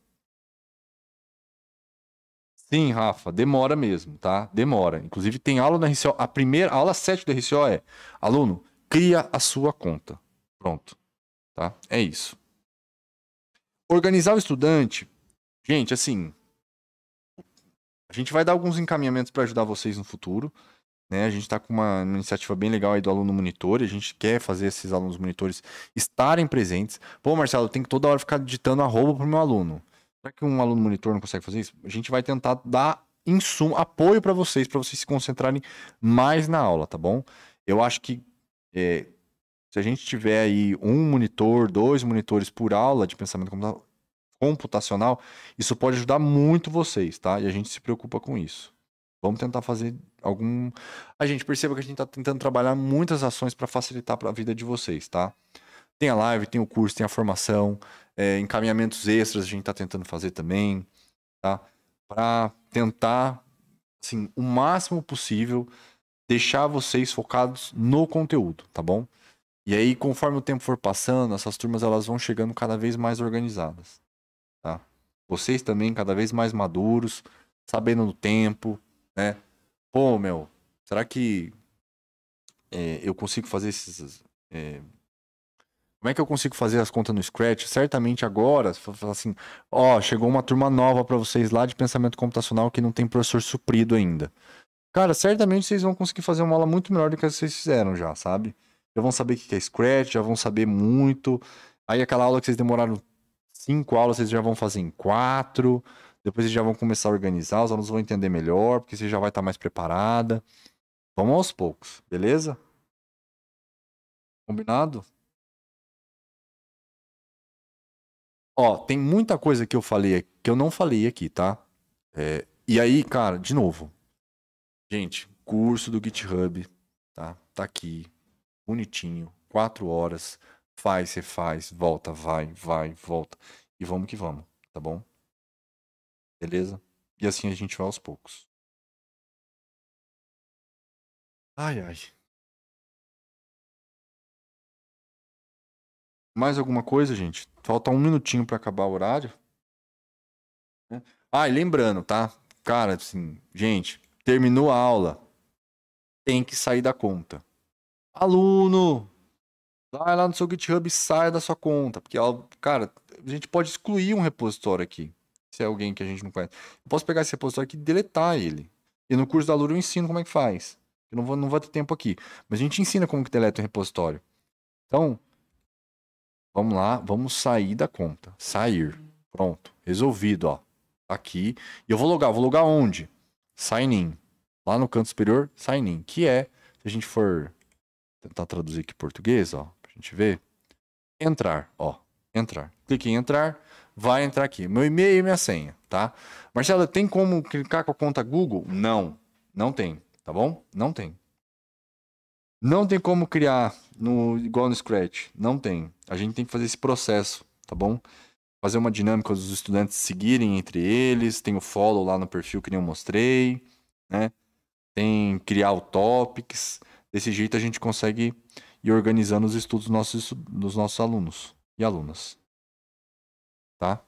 Sim, Rafa, demora mesmo, tá? Demora. Inclusive tem aula na RCO, a primeira a aula 7 da RCO é: aluno, cria a sua conta. Pronto. Tá? É isso. Organizar o estudante. Gente, assim, a gente vai dar alguns encaminhamentos para ajudar vocês no futuro. Né? A gente está com uma, uma, iniciativa bem legal aí do aluno monitor. A gente quer fazer esses alunos monitores estarem presentes. Pô, Marcelo, tem que toda hora ficar digitando arroba pro meu aluno. Será que um aluno monitor não consegue fazer isso? A gente vai tentar dar insumo, apoio para vocês, para vocês se concentrarem mais na aula, tá bom? Eu acho que é, se a gente tiver aí um monitor, dois monitores por aula de pensamento computacional, computacional, isso pode ajudar muito vocês, tá? E a gente se preocupa com isso. Vamos tentar fazer algum. A gente perceba que a gente está tentando trabalhar muitas ações para facilitar para a vida de vocês, tá? Tem a live, tem o curso, tem a formação, é, encaminhamentos extras a gente está tentando fazer também, tá? Para tentar, assim, o máximo possível deixar vocês focados no conteúdo, tá bom? E aí, conforme o tempo for passando, essas turmas elas vão chegando cada vez mais organizadas. Tá? Vocês também cada vez mais maduros, sabendo do tempo, né? Pô, meu, será que é, eu consigo fazer esses. É... Como é que eu consigo fazer as contas no Scratch? Certamente agora, falar assim, ó, chegou uma turma nova para vocês lá de pensamento computacional que não tem professor suprido ainda. Cara, certamente vocês vão conseguir fazer uma aula muito melhor do que vocês fizeram já, sabe? Já vão saber o que é Scratch, já vão saber muito. Aí aquela aula que vocês demoraram cinco aulas, vocês já vão fazer em quatro. Depois vocês já vão começar a organizar, os alunos vão entender melhor, porque você já vai estar mais preparada. Vamos aos poucos, beleza? Combinado? Ó, tem muita coisa que eu falei que eu não falei aqui, tá? É, e aí, cara, de novo. Gente, curso do GitHub, tá? Tá aqui, bonitinho, quatro horas. Faz, você faz, volta, vai, vai, volta. E vamos que vamos, tá bom? Beleza? E assim a gente vai aos poucos. Ai, ai. Mais alguma coisa, gente? Falta um minutinho para acabar o horário. Né? Ah, e lembrando, tá? Cara, assim, gente, terminou a aula, tem que sair da conta. Aluno, Vai ah, lá no seu GitHub e saia da sua conta. Porque, cara, a gente pode excluir um repositório aqui. Se é alguém que a gente não conhece. Eu posso pegar esse repositório aqui e deletar ele. E no curso da Lura eu ensino como é que faz. Eu não vou, não vou ter tempo aqui. Mas a gente ensina como que deleta o repositório. Então, vamos lá, vamos sair da conta. Sair. Pronto. Resolvido, ó. Tá aqui. E eu vou logar. Vou logar onde? Sign in. Lá no canto superior, sign in. Que é, se a gente for tentar traduzir aqui em português, ó. A gente vê. Entrar, ó. Entrar. Clique em entrar, vai entrar aqui. Meu e-mail e minha senha, tá? Marcela, tem como clicar com a conta Google? Não, não tem, tá bom? Não tem. Não tem como criar no igual no Scratch, não tem. A gente tem que fazer esse processo, tá bom? Fazer uma dinâmica dos estudantes seguirem entre eles, tem o follow lá no perfil que nem eu mostrei, né? Tem criar o topics. Desse jeito a gente consegue e organizando os estudos dos nossos, dos nossos alunos e alunas. Tá?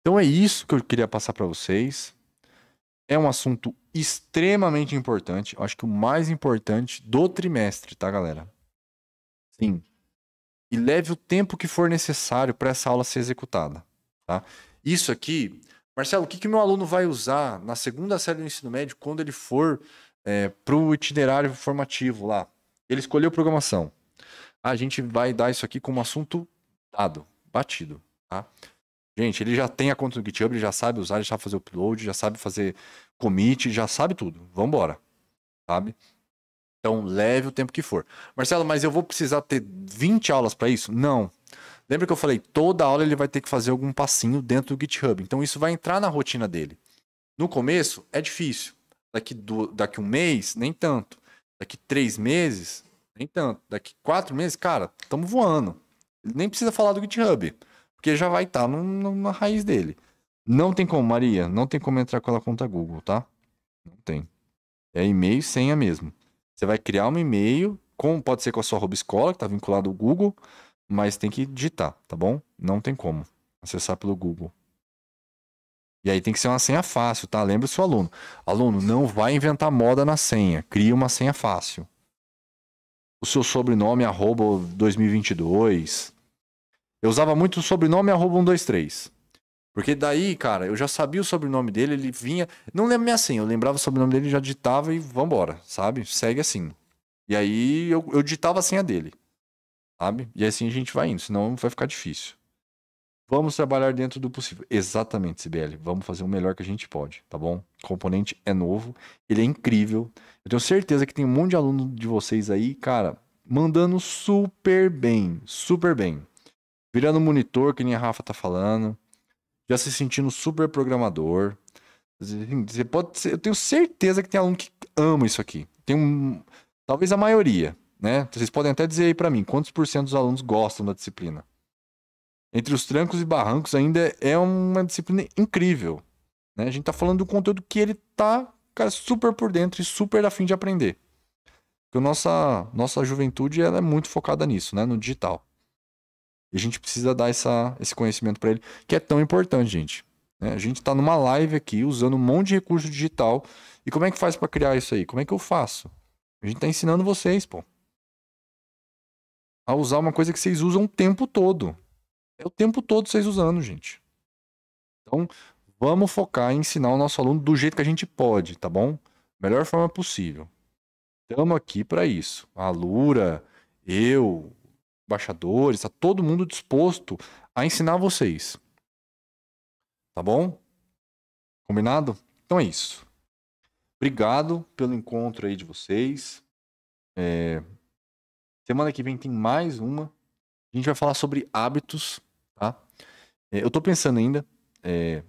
Então é isso que eu queria passar para vocês. É um assunto extremamente importante, acho que o mais importante do trimestre, tá, galera? Sim. E leve o tempo que for necessário para essa aula ser executada, tá? Isso aqui, Marcelo, o que, que meu aluno vai usar na segunda série do ensino médio quando ele for é, eh, para o itinerário formativo lá? Ele escolheu programação. A gente vai dar isso aqui como assunto dado, batido, tá? Gente, ele já tem a conta no GitHub, ele já sabe usar, ele já sabe fazer upload, já sabe fazer commit, já sabe tudo. Vambora, sabe? Então, leve o tempo que for. Marcelo, mas eu vou precisar ter 20 aulas para isso? Não. Lembra que eu falei, toda aula ele vai ter que fazer algum passinho dentro do GitHub. Então, isso vai entrar na rotina dele. No começo, é difícil. Daqui, do, daqui um mês, nem tanto. Daqui três meses, nem tanto. Daqui quatro meses, cara, estamos voando. nem precisa falar do GitHub, porque já vai estar tá na raiz dele. Não tem como, Maria, não tem como entrar com a conta Google, tá? Não tem. É e-mail e senha mesmo. Você vai criar um e-mail, com, pode ser com a sua arroba escola, que está vinculado ao Google, mas tem que digitar, tá bom? Não tem como acessar pelo Google. E aí tem que ser uma senha fácil, tá? Lembra o seu aluno. Aluno, não vai inventar moda na senha. Cria uma senha fácil o seu sobrenome arroba 2022. Eu usava muito o sobrenome arroba 123. Porque daí, cara, eu já sabia o sobrenome dele, ele vinha. Não lembro minha assim, senha, eu lembrava o sobrenome dele, já digitava e vambora, sabe? Segue assim. E aí eu, eu digitava a senha dele, sabe? E assim a gente vai indo, senão vai ficar difícil. Vamos trabalhar dentro do possível. Exatamente, CBL. Vamos fazer o melhor que a gente pode, tá bom? O componente é novo, ele é incrível. Eu tenho certeza que tem um monte de aluno de vocês aí, cara, mandando super bem, super bem. Virando monitor, que nem a Rafa tá falando. Já se sentindo super programador. Assim, você pode ser, eu tenho certeza que tem aluno que ama isso aqui. Tem um, talvez a maioria, né? Vocês podem até dizer aí para mim quantos por cento dos alunos gostam da disciplina entre os trancos e barrancos ainda é uma disciplina incrível. Né? A gente está falando do conteúdo que ele tá cara, super por dentro e super afim de aprender. Porque a nossa, nossa juventude ela é muito focada nisso, né? no digital. E a gente precisa dar essa, esse conhecimento para ele, que é tão importante, gente. Né? A gente está numa live aqui usando um monte de recurso digital. E como é que faz para criar isso aí? Como é que eu faço? A gente está ensinando vocês, pô. A usar uma coisa que vocês usam o tempo todo. É o tempo todo vocês usando, gente. Então, vamos focar em ensinar o nosso aluno do jeito que a gente pode, tá bom? Melhor forma possível. Estamos aqui para isso. A Lura, eu, embaixadores, está todo mundo disposto a ensinar vocês. Tá bom? Combinado? Então é isso. Obrigado pelo encontro aí de vocês. É... Semana que vem tem mais uma. A gente vai falar sobre hábitos é, eu tô pensando ainda é,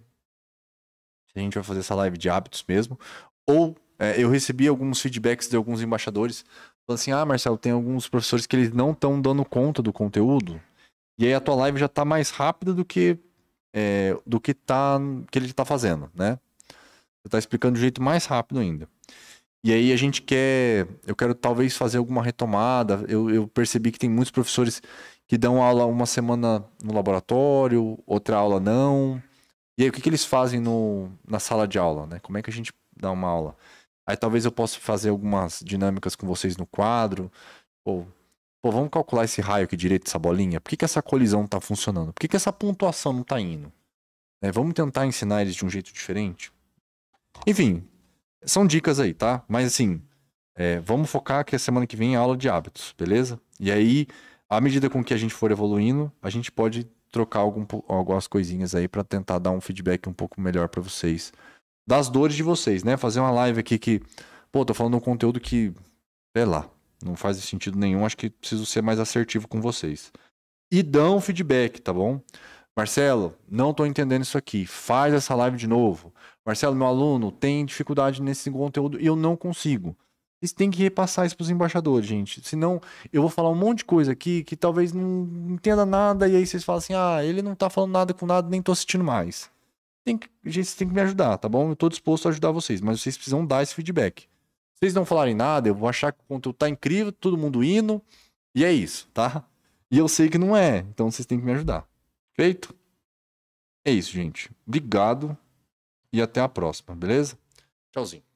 se a gente vai fazer essa live de hábitos mesmo. Ou é, eu recebi alguns feedbacks de alguns embaixadores falando assim: ah, Marcelo, tem alguns professores que eles não estão dando conta do conteúdo. E aí a tua live já tá mais rápida do que é, do que tá que ele tá fazendo, né? Você tá explicando de um jeito mais rápido ainda. E aí a gente quer, eu quero talvez fazer alguma retomada. Eu, eu percebi que tem muitos professores que dão aula uma semana no laboratório, outra aula não. E aí, o que, que eles fazem no, na sala de aula, né? Como é que a gente dá uma aula? Aí talvez eu possa fazer algumas dinâmicas com vocês no quadro. Ou, pô, vamos calcular esse raio aqui direito dessa bolinha? Por que, que essa colisão está funcionando? Por que, que essa pontuação não está indo? É, vamos tentar ensinar eles de um jeito diferente? Enfim, são dicas aí, tá? Mas assim, é, vamos focar que a semana que vem é aula de hábitos, beleza? E aí, à medida com que a gente for evoluindo, a gente pode trocar algum, algumas coisinhas aí para tentar dar um feedback um pouco melhor para vocês. Das dores de vocês, né? Fazer uma live aqui que, pô, tô falando um conteúdo que, sei lá, não faz sentido nenhum. Acho que preciso ser mais assertivo com vocês. E dão feedback, tá bom? Marcelo, não tô entendendo isso aqui. Faz essa live de novo. Marcelo, meu aluno tem dificuldade nesse conteúdo e eu não consigo. Vocês têm que repassar isso para os embaixadores, gente. Senão, eu vou falar um monte de coisa aqui que talvez não entenda nada, e aí vocês falam assim: ah, ele não tá falando nada com nada, nem tô assistindo mais. Tem que, gente, vocês têm que me ajudar, tá bom? Eu tô disposto a ajudar vocês, mas vocês precisam dar esse feedback. Se vocês não falarem nada, eu vou achar que o conteúdo tá incrível, todo mundo indo, e é isso, tá? E eu sei que não é, então vocês têm que me ajudar. Feito? É isso, gente. Obrigado e até a próxima, beleza? Tchauzinho.